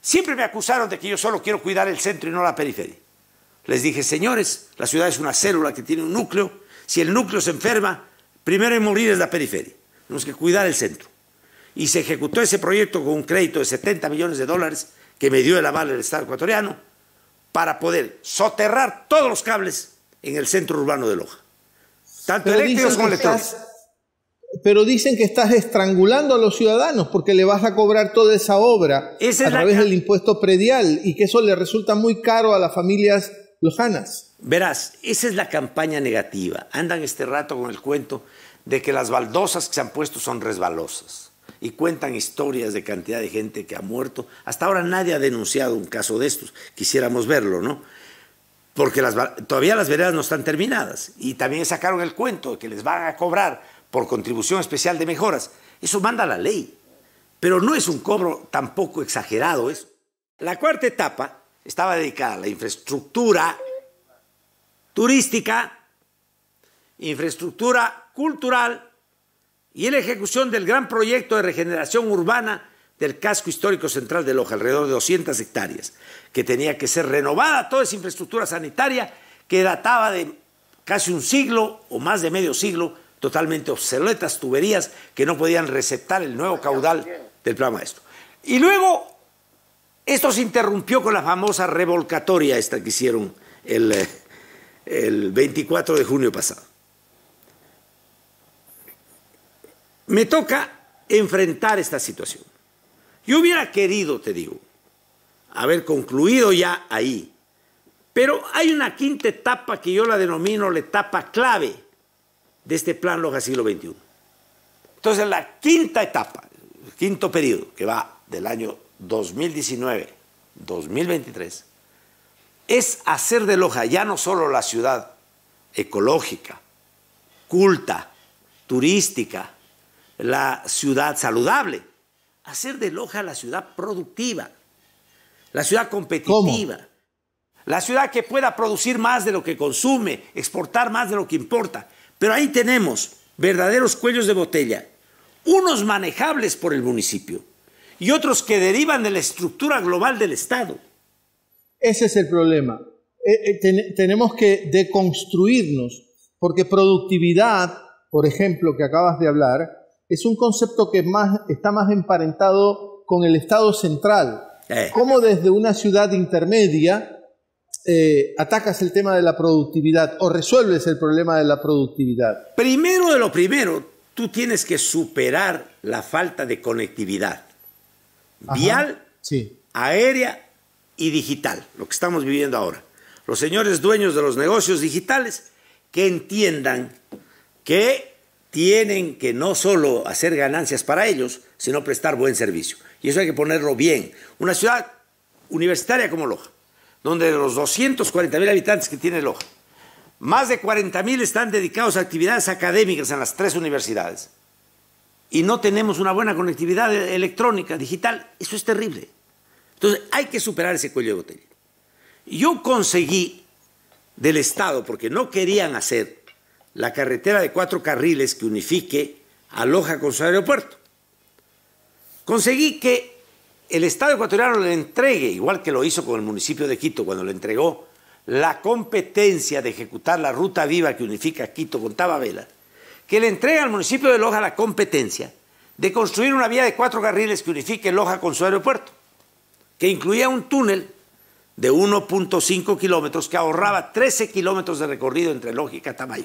Siempre me acusaron de que yo solo quiero cuidar el centro y no la periferia. Les dije, señores, la ciudad es una célula que tiene un núcleo. Si el núcleo se enferma, primero en morir es la periferia. Tenemos que cuidar el centro. Y se ejecutó ese proyecto con un crédito de 70 millones de dólares que me dio el aval del Estado ecuatoriano para poder soterrar todos los cables en el centro urbano de Loja tanto pero eléctricos como pero dicen que estás estrangulando a los ciudadanos porque le vas a cobrar toda esa obra a través del impuesto predial y que eso le resulta muy caro a las familias lojanas. Verás, esa es la campaña negativa. Andan este rato con el cuento de que las baldosas que se han puesto son resbalosas y cuentan historias de cantidad de gente que ha muerto. Hasta ahora nadie ha denunciado un caso de estos. Quisiéramos verlo, ¿no? porque todavía las veredas no están terminadas. Y también sacaron el cuento de que les van a cobrar por contribución especial de mejoras. Eso manda la ley, pero no es un cobro tampoco exagerado eso. La cuarta etapa estaba dedicada a la infraestructura turística, infraestructura cultural y la ejecución del gran proyecto de regeneración urbana del casco histórico central de Loja, alrededor de 200 hectáreas, que tenía que ser renovada toda esa infraestructura sanitaria que databa de casi un siglo o más de medio siglo, totalmente obsoletas, tuberías que no podían receptar el nuevo caudal del plan maestro. Y luego, esto se interrumpió con la famosa revolcatoria esta que hicieron el, eh, el 24 de junio pasado. Me toca enfrentar esta situación. Yo hubiera querido, te digo, haber concluido ya ahí. Pero hay una quinta etapa que yo la denomino la etapa clave de este plan Loja Siglo XXI. Entonces, la quinta etapa, el quinto periodo, que va del año 2019-2023, es hacer de Loja ya no solo la ciudad ecológica, culta, turística, la ciudad saludable, hacer de Loja la ciudad productiva, la ciudad competitiva, la ciudad que pueda producir más de lo que consume, exportar más de lo que importa. Pero ahí tenemos verdaderos cuellos de botella, unos manejables por el municipio y otros que derivan de la estructura global del Estado. Ese es el problema. Eh, eh, tenemos que deconstruirnos, porque productividad, por ejemplo, que acabas de hablar, es un concepto que está más emparentado con el Estado central. Como eh. ¿Cómo desde una ciudad intermedia eh, atacas el tema de la productividad o resuelves el problema de la productividad? Primero de lo primero, tú tienes que superar la falta de conectividad vial, aérea y digital, lo que estamos viviendo ahora. Los señores dueños de los negocios digitales que entiendan que tienen que no solo hacer ganancias para ellos, sino prestar buen servicio. Y eso hay que ponerlo bien. Una ciudad universitaria como Loja, donde de los 240 mil habitantes que tiene Loja, más de 40 mil están dedicados a actividades académicas en las tres universidades. Y no tenemos una buena conectividad electrónica, digital. Eso es terrible. Entonces hay que superar ese cuello de botella. Yo conseguí del Estado, porque no querían hacer, la carretera de cuatro carriles que unifique a Loja con su aeropuerto. Conseguí que el Estado ecuatoriano le entregue, igual que lo hizo con el municipio de Quito cuando le entregó la competencia de ejecutar la ruta viva que unifica Quito con Tababela, que le entregue al municipio de Loja la competencia de construir una vía de cuatro carriles que unifique Loja con su aeropuerto, que incluía un túnel de 1.5 kilómetros que ahorraba 13 kilómetros de recorrido entre Loja y Catamayo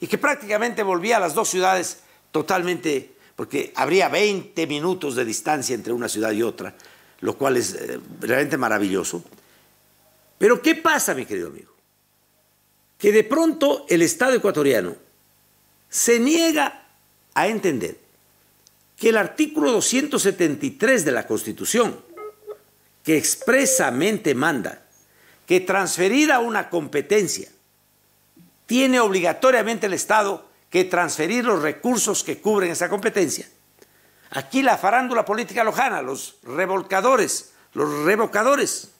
y que prácticamente volvía a las dos ciudades totalmente, porque habría 20 minutos de distancia entre una ciudad y otra, lo cual es eh, realmente maravilloso. Pero ¿qué pasa, mi querido amigo? Que de pronto el Estado ecuatoriano se niega a entender que el artículo 273 de la Constitución, que expresamente manda que transferida una competencia tiene obligatoriamente el Estado que transferir los recursos que cubren esa competencia. Aquí la farándula política lojana, los revolcadores, los revocadores,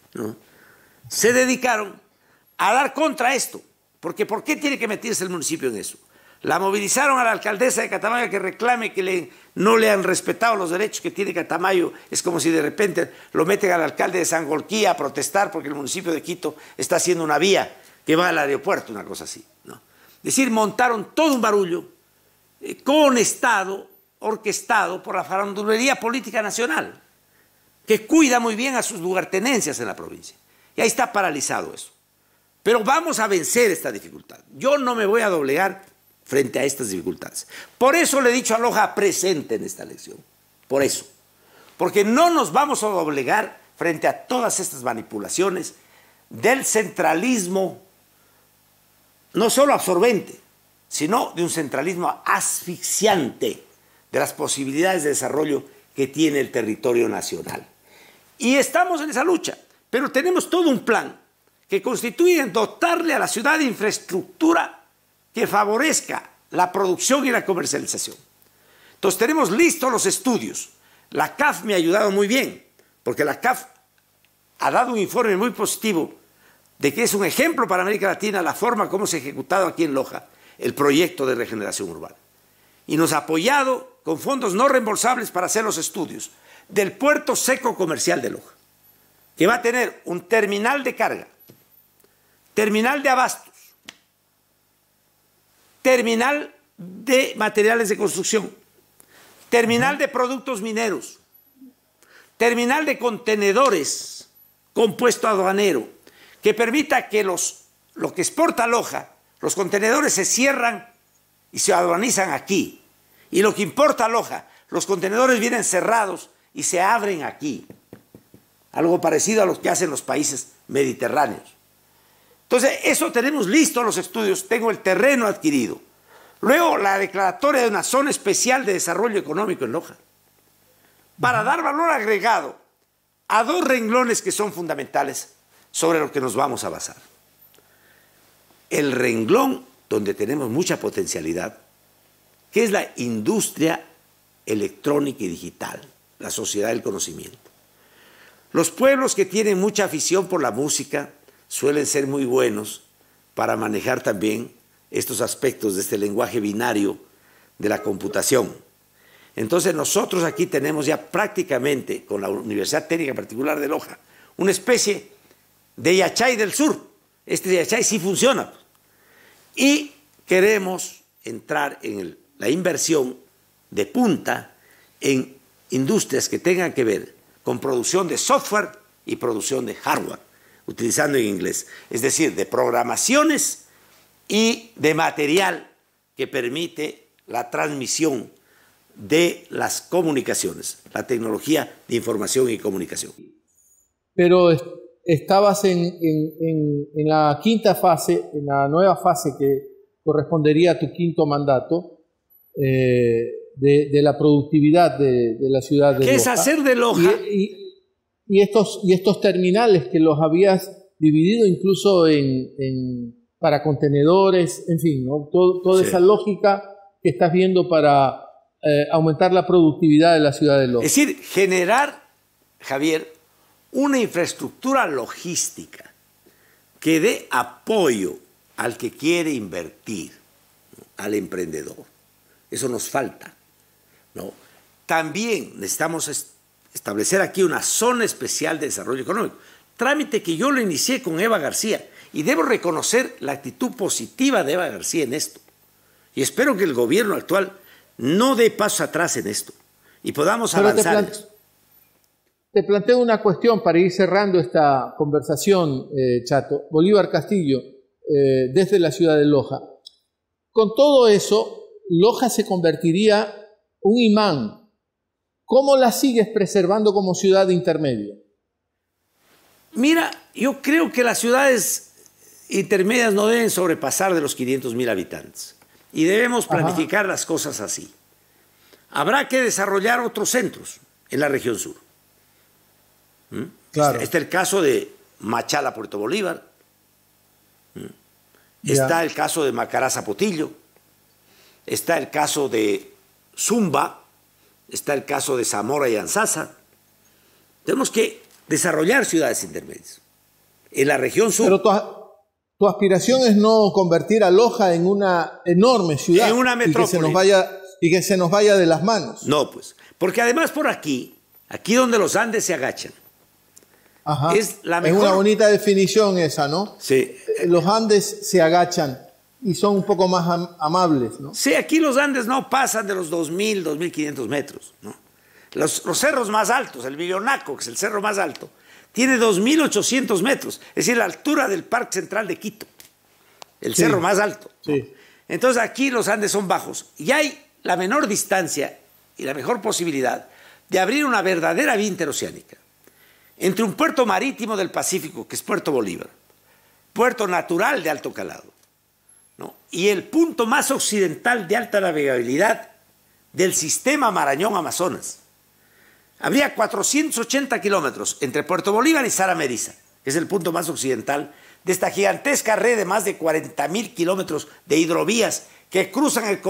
se dedicaron a dar contra esto. Porque ¿por qué tiene que meterse el municipio en eso? La movilizaron a la alcaldesa de Catamayo que reclame que no le han respetado los derechos que tiene Catamayo. Es como si de repente lo meten al alcalde de San Golquía a protestar porque el municipio de Quito está haciendo una vía que va al aeropuerto, una cosa así. ¿no? Es decir, montaron todo un barullo eh, con Estado, orquestado por la farandulería política nacional, que cuida muy bien a sus lugartenencias en la provincia. Y ahí está paralizado eso. Pero vamos a vencer esta dificultad. Yo no me voy a doblegar frente a estas dificultades. Por eso le he dicho a Loja presente en esta elección. Por eso. Porque no nos vamos a doblegar frente a todas estas manipulaciones del centralismo no solo absorbente, sino de un centralismo asfixiante de las posibilidades de desarrollo que tiene el territorio nacional. Y estamos en esa lucha, pero tenemos todo un plan que constituye en dotarle a la ciudad de infraestructura que favorezca la producción y la comercialización. Entonces tenemos listos los estudios. La CAF me ha ayudado muy bien, porque la CAF ha dado un informe muy positivo de que es un ejemplo para América Latina la forma como se ha ejecutado aquí en Loja el proyecto de regeneración urbana. Y nos ha apoyado con fondos no reembolsables para hacer los estudios del puerto seco comercial de Loja, que va a tener un terminal de carga, terminal de abastos, terminal de materiales de construcción, terminal de productos mineros, terminal de contenedores, compuesto aduanero, que permita que los, lo que exporta Loja, los contenedores se cierran y se aduanizan aquí. Y lo que importa Loja, los contenedores vienen cerrados y se abren aquí. Algo parecido a lo que hacen los países mediterráneos. Entonces, eso tenemos listos los estudios, tengo el terreno adquirido. Luego, la declaratoria de una zona especial de desarrollo económico en Loja. Para dar valor agregado a dos renglones que son fundamentales sobre lo que nos vamos a basar. El renglón donde tenemos mucha potencialidad, que es la industria electrónica y digital, la sociedad del conocimiento. Los pueblos que tienen mucha afición por la música suelen ser muy buenos para manejar también estos aspectos de este lenguaje binario de la computación. Entonces nosotros aquí tenemos ya prácticamente, con la Universidad Técnica Particular de Loja, una especie de Yachay del Sur. Este de Yachay sí funciona. Y queremos entrar en la inversión de punta en industrias que tengan que ver con producción de software y producción de hardware, utilizando en inglés, es decir, de programaciones y de material que permite la transmisión de las comunicaciones, la tecnología de información y comunicación. Pero estabas en, en, en, la quinta fase, en la nueva fase que correspondería a tu quinto mandato eh, de, la productividad de, la ciudad de ¿Qué es hacer de Loja? Y, estos, y estos terminales que los habías dividido incluso en, para contenedores, en fin, toda esa lógica que estás viendo para eh, aumentar la productividad de la ciudad de Loja. Es decir, generar, Javier, una infraestructura logística que dé apoyo al que quiere invertir, al emprendedor. Eso nos falta. ¿no? También necesitamos establecer aquí una zona especial de desarrollo económico. Trámite que yo lo inicié con Eva García y debo reconocer la actitud positiva de Eva García en esto. Y espero que el gobierno actual no dé paso atrás en esto y podamos avanzar. Te planteo una cuestión para ir cerrando esta conversación, eh, Chato. Bolívar Castillo, eh, desde la ciudad de Loja. Con todo eso, Loja se convertiría un imán. ¿Cómo la sigues preservando como ciudad intermedia? Mira, yo creo que las ciudades intermedias no deben sobrepasar de los 500 mil habitantes y debemos planificar las cosas así. Habrá que desarrollar otros centros en la región sur ¿Mm? Está Claro. el caso de Machala Puerto Bolívar. ¿Mm? Está el caso de Macará Zapotillo. Está el caso de Zumba. Está el caso de Zamora y Anzaza. Tenemos que desarrollar ciudades intermedias. En la región sur. Pero tu, aspiración es no convertir a Loja en una enorme ciudad. En una y que se nos vaya de las manos. No, pues. Porque además por aquí, aquí donde los Andes se agachan, es, la mejor... una bonita definición esa, ¿no? Sí. Eh, los Andes se agachan y son un poco más amables, ¿no? Sí, aquí los Andes no pasan de los 2.000, 2.500 metros, ¿no? Los, cerros más altos, el Villonaco, que es el cerro más alto, tiene 2.800 metros, es decir, la altura del Parque Central de Quito, el cerro más alto. Sí. Entonces aquí los Andes son bajos y hay la menor distancia y la mejor posibilidad de abrir una verdadera vía interoceánica entre un puerto marítimo del Pacífico, que es Puerto Bolívar, puerto natural de alto calado, y el punto más occidental de alta navegabilidad del sistema Marañón-Amazonas. Habría 480 kilómetros entre Puerto Bolívar y Sarameriza, que es el punto más occidental de esta gigantesca red de más de 40 mil kilómetros de hidrovías que cruzan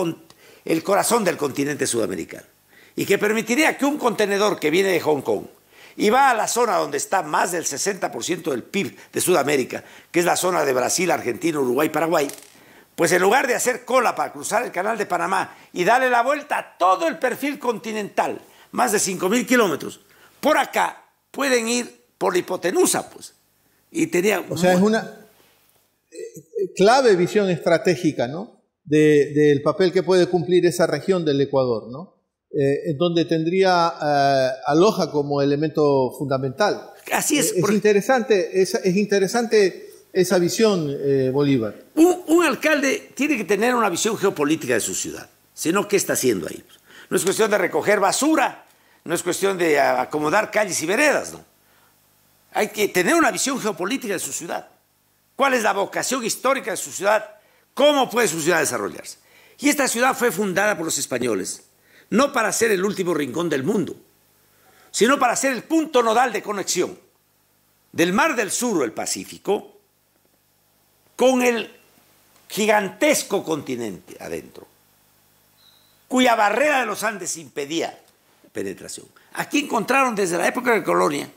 el corazón del continente sudamericano y que permitiría que un contenedor que viene de Hong Kong y va a la zona donde está más del 60% del PIB de Sudamérica, que es la zona de Brasil, Argentina, Uruguay, Paraguay, pues en lugar de hacer cola para cruzar el canal de Panamá y darle la vuelta a todo el perfil continental, más de 5.000 kilómetros, por acá pueden ir por la hipotenusa, pues. Y tenía... O sea, es una eh, clave visión estratégica, ¿no? del papel que puede cumplir esa región del Ecuador, ¿no? Eh, donde tendría eh, aloja como elemento fundamental. Así es. Eh, es, interesante, es, interesante esa visión, Bolívar. Un, un, alcalde tiene que tener una visión geopolítica de su ciudad, sino qué está haciendo ahí. No es cuestión de recoger basura, no es cuestión de acomodar calles y veredas, ¿no? Hay que tener una visión geopolítica de su ciudad. ¿Cuál es la vocación histórica de su ciudad? ¿Cómo puede su ciudad desarrollarse? Y esta ciudad fue fundada por los españoles no para ser el último rincón del mundo, sino para ser el punto nodal de conexión del Mar del Sur o el Pacífico con el gigantesco continente adentro, cuya barrera de los Andes impedía penetración. Aquí encontraron desde la época de la colonia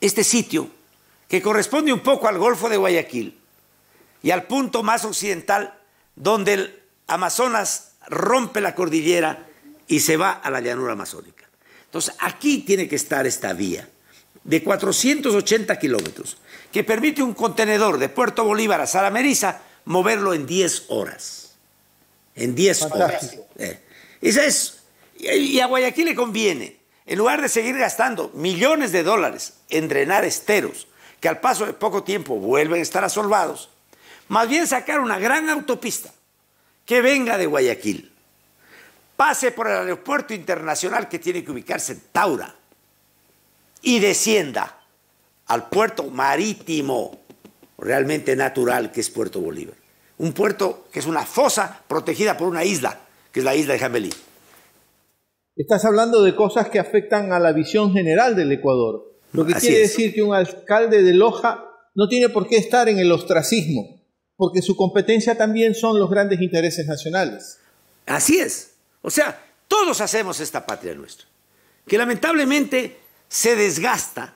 este sitio que corresponde un poco al Golfo de Guayaquil y al punto más occidental donde el Amazonas rompe la cordillera y se va a la llanura amazónica. Entonces, aquí tiene que estar esta vía de 480 kilómetros, que permite un contenedor de Puerto Bolívar a Salameriza moverlo en 10 horas. En 10 horas. Eh, y a Guayaquil le conviene, en lugar de seguir gastando millones de dólares en drenar esteros, que al paso de poco tiempo vuelven a estar asolvados, más bien sacar una gran autopista que venga de Guayaquil pase por el aeropuerto internacional que tiene que ubicarse en Taura y descienda al puerto marítimo realmente natural que es Puerto Bolívar. Un puerto que es una fosa protegida por una isla, que es la isla de Jambelí. Estás hablando de cosas que afectan a la visión general del Ecuador. Lo que quiere decir que un alcalde de Loja no tiene por qué estar en el ostracismo, porque su competencia también son los grandes intereses nacionales. Así es. O sea, todos hacemos esta patria nuestra, que lamentablemente se desgasta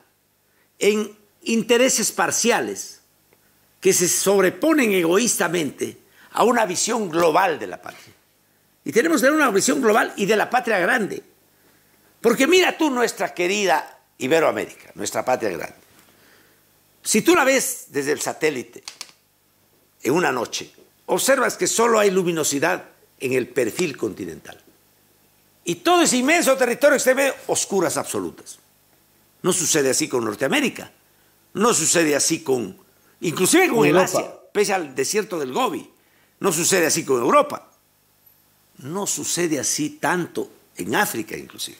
en intereses parciales que se sobreponen egoístamente a una visión global de la patria. Y tenemos que tener una visión global y de la patria grande. Porque mira tú nuestra querida Iberoamérica, nuestra patria grande. Si tú la ves desde el satélite, en una noche, observas que solo hay luminosidad en el perfil continental. Y todo ese inmenso territorio se ve oscuras absolutas. No sucede así con Norteamérica, no sucede así con, inclusive con Asia, pese al desierto del Gobi, no sucede así con Europa, no sucede así tanto en África inclusive.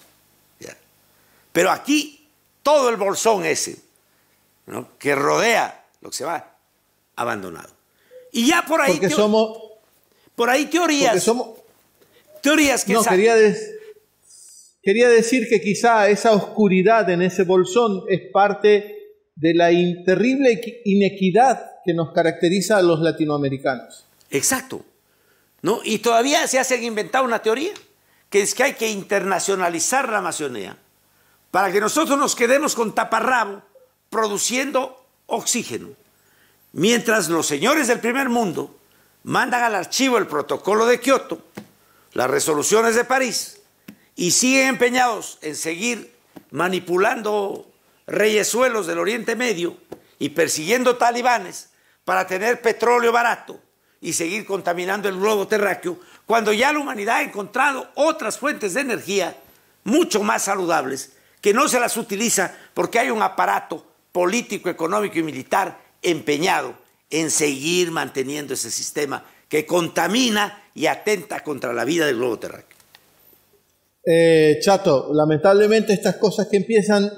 Pero aquí todo el bolsón ese que rodea lo que se va abandonado. Y ya por ahí... somos, por ahí teorías. Teorías que... No, quería, decir que quizá esa oscuridad en ese bolsón es parte de la terrible inequidad que nos caracteriza a los latinoamericanos. Exacto. ¿No? Y todavía se hacen inventar una teoría que es que hay que internacionalizar la Amazonía para que nosotros nos quedemos con taparrabo produciendo oxígeno. Mientras los señores del primer mundo mandan al archivo el protocolo de Kioto, las resoluciones de París, y siguen empeñados en seguir manipulando reyesuelos del Oriente Medio y persiguiendo talibanes para tener petróleo barato y seguir contaminando el globo terráqueo, cuando ya la humanidad ha encontrado otras fuentes de energía mucho más saludables, que no se las utiliza porque hay un aparato político, económico y militar empeñado en seguir manteniendo ese sistema que contamina y atenta contra la vida del globo terráqueo. Eh, Chato, lamentablemente estas cosas que empiezan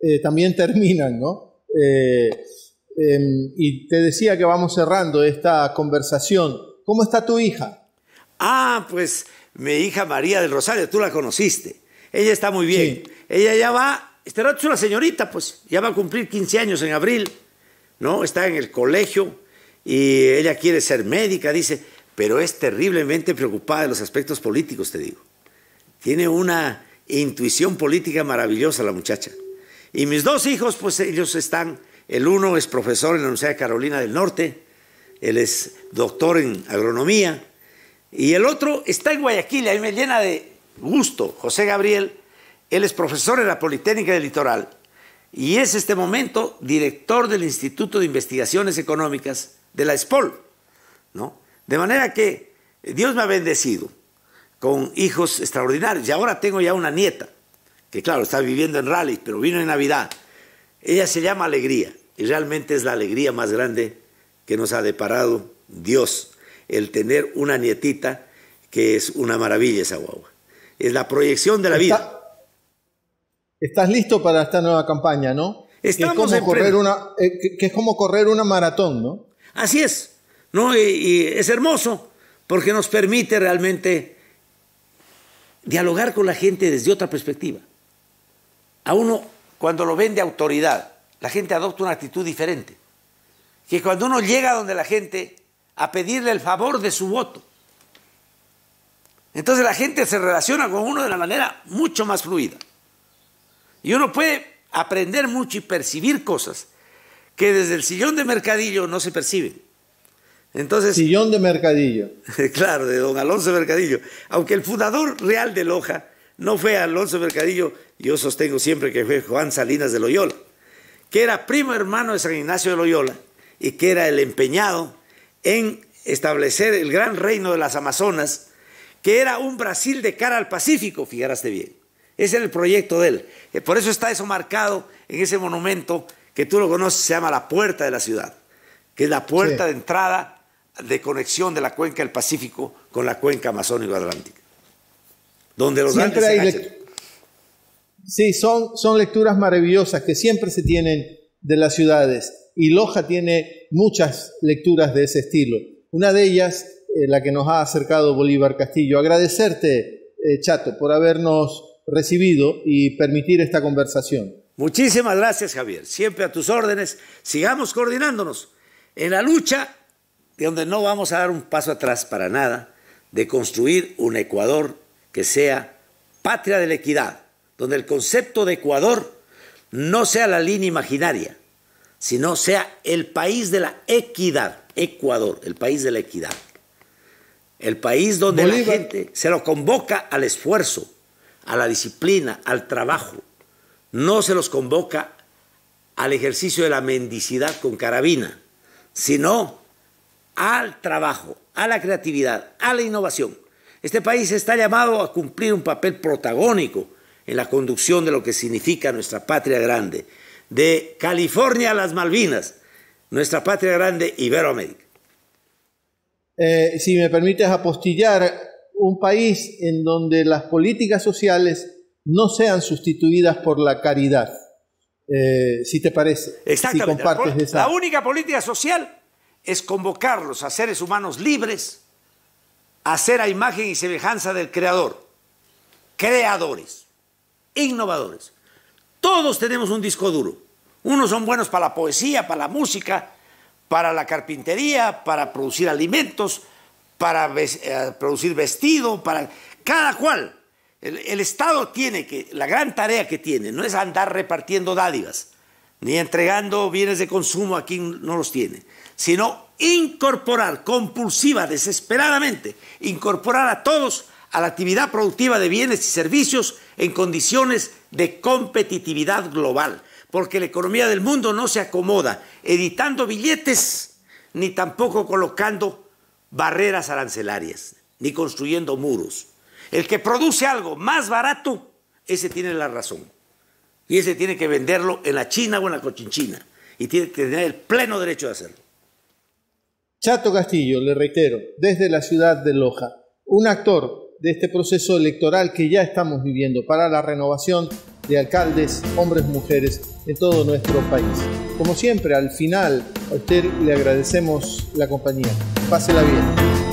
eh, también terminan, ¿no? Eh, em, y te decía que vamos cerrando esta conversación. ¿Cómo está tu hija? Ah, pues mi hija María del Rosario, tú la conociste. Ella está muy bien. Ella ya va, este rato es una señorita, pues ya va a cumplir 15 años en abril. ¿no? Está en el colegio y ella quiere ser médica, dice, pero es terriblemente preocupada de los aspectos políticos, te digo. Tiene una intuición política maravillosa la muchacha. Y mis dos hijos, pues ellos están, el uno es profesor en la Universidad de Carolina del Norte, él es doctor en agronomía, y el otro está en Guayaquil, a me llena de gusto, José Gabriel, él es profesor en la Politécnica del Litoral, y es este momento director del Instituto de Investigaciones Económicas de la ESPOL. ¿no? De manera que Dios me ha bendecido con hijos extraordinarios y ahora tengo ya una nieta, que claro, está viviendo en Raleigh, pero vino en Navidad. Ella se llama Alegría y realmente es la alegría más grande que nos ha deparado Dios, el tener una nietita que es una maravilla esa guagua. Es la proyección de la vida. Estás listo para esta nueva campaña, ¿no? que es como correr una, eh, que es como correr una maratón, ¿no? Así es, ¿no? Y, es hermoso porque nos permite realmente dialogar con la gente desde otra perspectiva. A uno, cuando lo ven de autoridad, la gente adopta una actitud diferente. Que cuando uno llega donde la gente a pedirle el favor de su voto, entonces la gente se relaciona con uno de la manera mucho más fluida. Y uno puede aprender mucho y percibir cosas que desde el sillón de mercadillo no se perciben. Entonces, sillón de mercadillo. Claro, de don Alonso Mercadillo. Aunque el fundador real de Loja no fue Alonso Mercadillo, yo sostengo siempre que fue Juan Salinas de Loyola, que era primo hermano de San Ignacio de Loyola y que era el empeñado en establecer el gran reino de las Amazonas, que era un Brasil de cara al Pacífico, fijaraste bien. Ese el proyecto de él. Eh, por eso está eso marcado en ese monumento que tú lo conoces, se llama la puerta de la ciudad, que es la puerta de entrada de conexión de la cuenca del Pacífico con la cuenca amazónico-atlántica. Donde los siempre grandes Sí, son, son lecturas maravillosas que siempre se tienen de las ciudades. Y Loja tiene muchas lecturas de ese estilo. Una de ellas, eh, la que nos ha acercado Bolívar Castillo. Agradecerte, eh, Chato, por habernos recibido y permitir esta conversación. Muchísimas gracias, Javier. Siempre a tus órdenes. Sigamos coordinándonos en la lucha de donde no vamos a dar un paso atrás para nada, de construir un Ecuador que sea patria de la equidad, donde el concepto de Ecuador no sea la línea imaginaria, sino sea el país de la equidad, Ecuador, el país de la equidad. El país donde la gente se lo convoca al esfuerzo, a la disciplina, al trabajo. No se los convoca al ejercicio de la mendicidad con carabina, sino al trabajo, a la creatividad, a la innovación. Este país está llamado a cumplir un papel protagónico en la conducción de lo que significa nuestra patria grande, de California a las Malvinas, nuestra patria grande Iberoamérica. Eh, si me permites apostillar un país en donde las políticas sociales no sean sustituidas por la caridad, eh, si te parece. Exactamente. compartes la, la única política social es convocarlos a seres humanos libres, a ser a imagen y semejanza del Creador, creadores, innovadores. Todos tenemos un disco duro. Unos son buenos para la poesía, para la música, para la carpintería, para producir alimentos, para eh, producir vestido, para cada cual. El, Estado tiene que, la gran tarea que tiene, no es andar repartiendo dádivas, ni entregando bienes de consumo a quien no los tiene, sino incorporar compulsiva, desesperadamente, incorporar a todos a la actividad productiva de bienes y servicios en condiciones de competitividad global, porque la economía del mundo no se acomoda editando billetes ni tampoco colocando barreras arancelarias, ni construyendo muros. El que produce algo más barato, ese tiene la razón. Y ese tiene que venderlo en la China o en la Cochinchina. Y tiene que tener el pleno derecho de hacerlo. Chato Castillo, le reitero, desde la ciudad de Loja, un actor de este proceso electoral que ya estamos viviendo para la renovación de alcaldes, hombres, mujeres, en todo nuestro país. Como siempre, al final, a usted le agradecemos la compañía. Pásela bien.